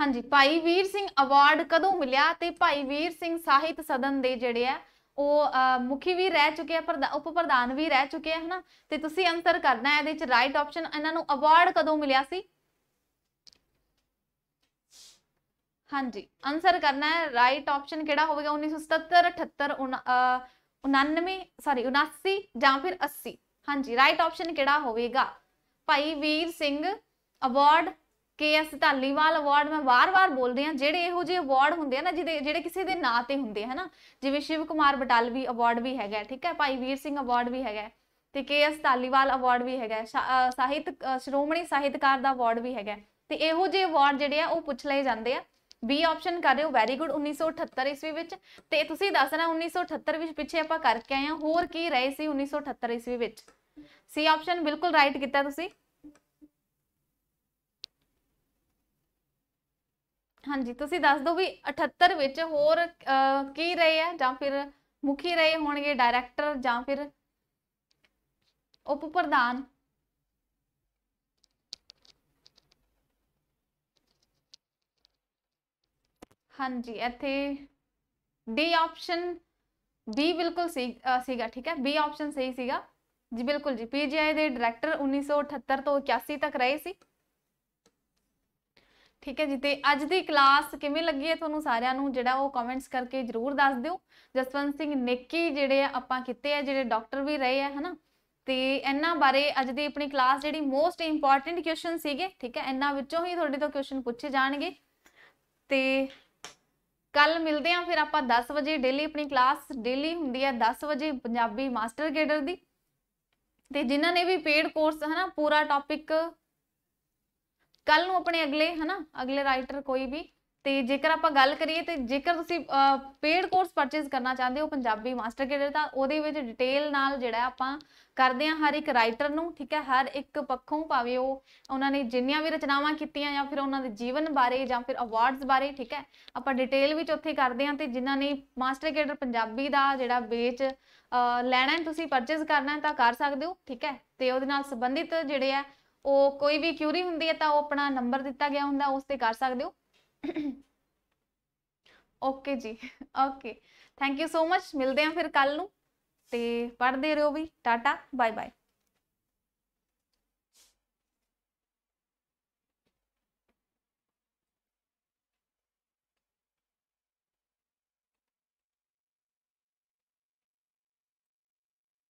ਹਾਂਜੀ ਭਾਈ ਵੀਰ ਸਿੰਘ ਅਵਾਰਡ ਕਦੋਂ ਮਿਲਿਆ ਤੇ ਭਾਈ ਵੀਰ ਸਿੰਘ ਸਾਹਿਤ ਸਦਨ ਦੇ ਜਿਹੜੇ ਆ ਉਹ ਮੁਖੀ ਵੀ ਰਹਿ ਚੁੱਕੇ ਆ ਉਪ ਪ੍ਰਧਾਨ ਵੀ ਰਹਿ ਚੁੱਕੇ ਆ ਹਨਾ ਤੇ ਤੁਸੀਂ ਅੰਤਰ ਕਰਨਾ ਹੈ ਇਹਦੇ ਵਿੱਚ ਰਾਈਟ ਆਪਸ਼ਨ ਇਹਨਾਂ ਨੂੰ ਅਵਾਰਡ ਕਦੋਂ ਮਿਲਿਆ ਸੀ ਹਾਂਜੀ ਆਨਸਰ ਕਰਨਾ ਹੈ ਰਾਈਟ ਆਪਸ਼ਨ ਕਿਹੜਾ ਹੋਵੇਗਾ 1977 78 99 ਸੌਰੀ 79 ਜਾਂ ਫਿਰ 80 ਹਾਂਜੀ ਰਾਈਟ ਆਪਸ਼ਨ ਕਿਹੜਾ ਹੋਵੇਗਾ Bhai Vir Singh award KS Dhaliwal award ਮੈਂ ਵਾਰ-ਵਾਰ ਬੋਲਦੇ ਆ ਜਿਹੜੇ ਇਹੋ ਜਿਹੇ ਅਵਾਰਡ ਹੁੰਦੇ ਆ ਨਾ ਜਿਹਦੇ ਜਿਹੜੇ ਕਿਸੇ ਦੇ ਨਾਂ ਤੇ ਹੁੰਦੇ ਹਨਾ ਜਿਵੇਂ ਸ਼ਿਵ ਕੁਮਾਰ ਬਟਾਲਵੀ ਅਵਾਰਡ ਵੀ ਹੈਗਾ ਠੀਕ ਹੈ ਭਾਈ ਵੀਰ ਸਿੰਘ ਅਵਾਰਡ ਵੀ ਹੈਗਾ ਤੇ ਕੇਐਸ ਧਾਲੀਵਾਲ ਅਵਾਰਡ ਵੀ ਹੈਗਾ ਸਾਹਿਤ ਸ਼੍ਰੋਮਣੀ ਸਾਹਿਤਕਾਰ ਦਾ ਅਵਾਰਡ ਵੀ ਹੈਗਾ ਤੇ ਇਹੋ ਜਿਹੇ ਅਵਾਰਡ ਜਿਹੜੇ ਆ ਉਹ ਪੁੱਛ ਲਏ ਜਾਂਦੇ ਆ ਬੀ ਆਪਸ਼ਨ ਕਰ ਰਹੇ ਹੋ ਵੈਰੀ ਗੁੱਡ 1978 ਈਸਵੀ ਵਿੱਚ ਤੇ ਤੁਸੀਂ ਦੱਸਣਾ 1978 ਵਿੱਚ ਪਿੱਛੇ ਆਪਾਂ ਕਰਕੇ ਆਏ ਹਾਂ ਹੋਰ ਕੀ ਰਹੇ ਸੀ 1978 ਈਸਵੀ ਵਿੱਚ ਸੀ ਆਪਸ਼ਨ ਬਿਲਕੁਲ ਰਾਈਟ ਕੀਤਾ ਤੁਸੀਂ ਹਾਂਜੀ ਤੁਸੀਂ ਦੱਸ ਦਿਓ ਵੀ 78 ਵਿੱਚ ਹੋਰ ਕੀ ਰਹੇ ਆ ਜਾਂ ਫਿਰ ਮੁਖੀ ਰਹੇ ਹੋਣਗੇ ਡਾਇਰੈਕਟਰ ਜਾਂ ਫਿਰ ਉਪ ਪ੍ਰਧਾਨ ਹਾਂਜੀ ਇੱਥੇ ਡੀ ਆਪਸ਼ਨ ਬੀ ਬਿਲਕੁਲ ਸੀਗਾ ਠੀਕ ਹੈ ਬੀ ਆਪਸ਼ਨ ਸਹੀ ਸੀਗਾ ਜੀ ਬਿਲਕੁਲ ਜੀ ਪੀਜੀਆਈ ਦੇ ਡਾਇਰੈਕਟਰ 1978 ਤੋਂ 81 ਤੱਕ ਰਹੇ ਸੀ ਠੀਕ ਹੈ ਜੀ ਤੇ ਅੱਜ ਦੀ ਕਲਾਸ ਕਿਵੇਂ ਲੱਗੀ ਹੈ ਤੁਹਾਨੂੰ ਸਾਰਿਆਂ ਨੂੰ ਜਿਹੜਾ ਉਹ ਕਮੈਂਟਸ ਕਰਕੇ ਜਰੂਰ ਦੱਸ ਦਿਓ ਜਸਵੰਤ ਸਿੰਘ ਨੇਕੀ ਜਿਹੜੇ ਆ ਆਪਾਂ ਕਿਤੇ ਆ ਜਿਹੜੇ ਡਾਕਟਰ ਵੀ ਰਹੇ ਆ ਹਨਾ ਤੇ ਇਹਨਾਂ ਬਾਰੇ ਅੱਜ ਦੀ ਆਪਣੀ ਕਲਾਸ ਜਿਹੜੀ ਮੋਸਟ ਇੰਪੋਰਟੈਂਟ ਕੁਐਸਚਨ ਸੀਗੇ ਠੀਕ ਹੈ ਇਹਨਾਂ ਵਿੱਚੋਂ ਹੀ ਤੁਹਾਡੇ ਤੋਂ ਕੁਐਸਚਨ ਪੁੱਛੇ ਜਾਣਗੇ ਤੇ ਕੱਲ ਮਿਲਦੇ ਆਂ ਫਿਰ ਆਪਾਂ 10 ਵਜੇ ਡੇਲੀ ਆਪਣੀ ਕਲਾਸ ਡੇਲੀ ਹੁੰਦੀ ਹੈ 10 ਵਜੇ ਪੰਜਾਬੀ ਮਾਸਟਰ ਗੇਡਰ ਦੀ ਤੇ ਜਿਨ੍ਹਾਂ ਨੇ ਵੀ ਪੇਡ ਕੋਰਸ ਹਨਾ ਪੂਰਾ ਟੌਪਿਕ ਕੱਲ ਨੂੰ ਆਪਣੇ ਅਗਲੇ ਹਨਾ ਅਗਲੇ ਰਾਈਟਰ ਕੋਈ ਵੀ ਤੇ ਜੇਕਰ ਆਪਾਂ ਗੱਲ ਕਰੀਏ ਤੇ ਜੇਕਰ ਤੁਸੀਂ ਪੇਡ ਕੋਰਸ ਪਰਚੇਸ ਕਰਨਾ ਚਾਹੁੰਦੇ ਹੋ ਪੰਜਾਬੀ ਮਾਸਟਰ ਕੇਡਰ ਦਾ ਉਹਦੇ ਵਿੱਚ ਡਿਟੇਲ ਨਾਲ ਜਿਹੜਾ ਆਪਾਂ ਕਰਦੇ ਆ ਹਰ ਇੱਕ ਰਾਈਟਰ ਨੂੰ ਠੀਕ ਹੈ ਹਰ ਇੱਕ ਪੱਖੋਂ ਭਾਵੇਂ ਉਹ ਉਹਨਾਂ ਨੇ ਜਿੰਨੀਆਂ ਵੀ ਰਚਨਾਵਾਂ ਕੀਤੀਆਂ ਜਾਂ ਫਿਰ ਉਹਨਾਂ ਦੇ ਜੀਵਨ ਬਾਰੇ ਜਾਂ ਫਿਰ ਅਵਾਰਡਸ ਬਾਰੇ ਠੀਕ ਹੈ ਆਪਾਂ ਡਿਟੇਲ ਵਿੱਚ ਉੱਥੇ ਕਰਦੇ ਆ ਤੇ ਜਿਨ੍ਹਾਂ ਨੇ ਮਾਸਟਰ ਕੇਡਰ ਪੰਜਾਬੀ ਦਾ ਜਿਹੜਾ ਵੇਚ ਲੈਣਾ ਤੁਸੀਂ ਪਰਚੇਸ ਕਰਨਾ ਤਾਂ ਕਰ ਸਕਦੇ ਹੋ ਠੀਕ ਹੈ ਤੇ ਉਹਦੇ ਨਾਲ ਸੰਬੰਧਿਤ ਜਿਹੜੇ ਆ ਉਹ ਕੋਈ ਵੀ ਕਿਊਰੀ ਹੁੰਦੀ ਹੈ ਤਾਂ ਉਹ ਆਪਣਾ ਨੰਬਰ ਦਿੱਤਾ ਗਿਆ ਹੁੰਦਾ ਉਸ ਤੇ ਕਰ ਸਕਦੇ ਹੋ ਓਕੇ ਜੀ okay thank you so much ਮਿਲਦੇ ਆਂ ਫਿਰ ਕੱਲ ਨੂੰ ਤੇ ਪੜ੍ਹਦੇ ਰਹੋ ਵੀ ਟਾਟਾ ਬਾਏ ਬਾਏ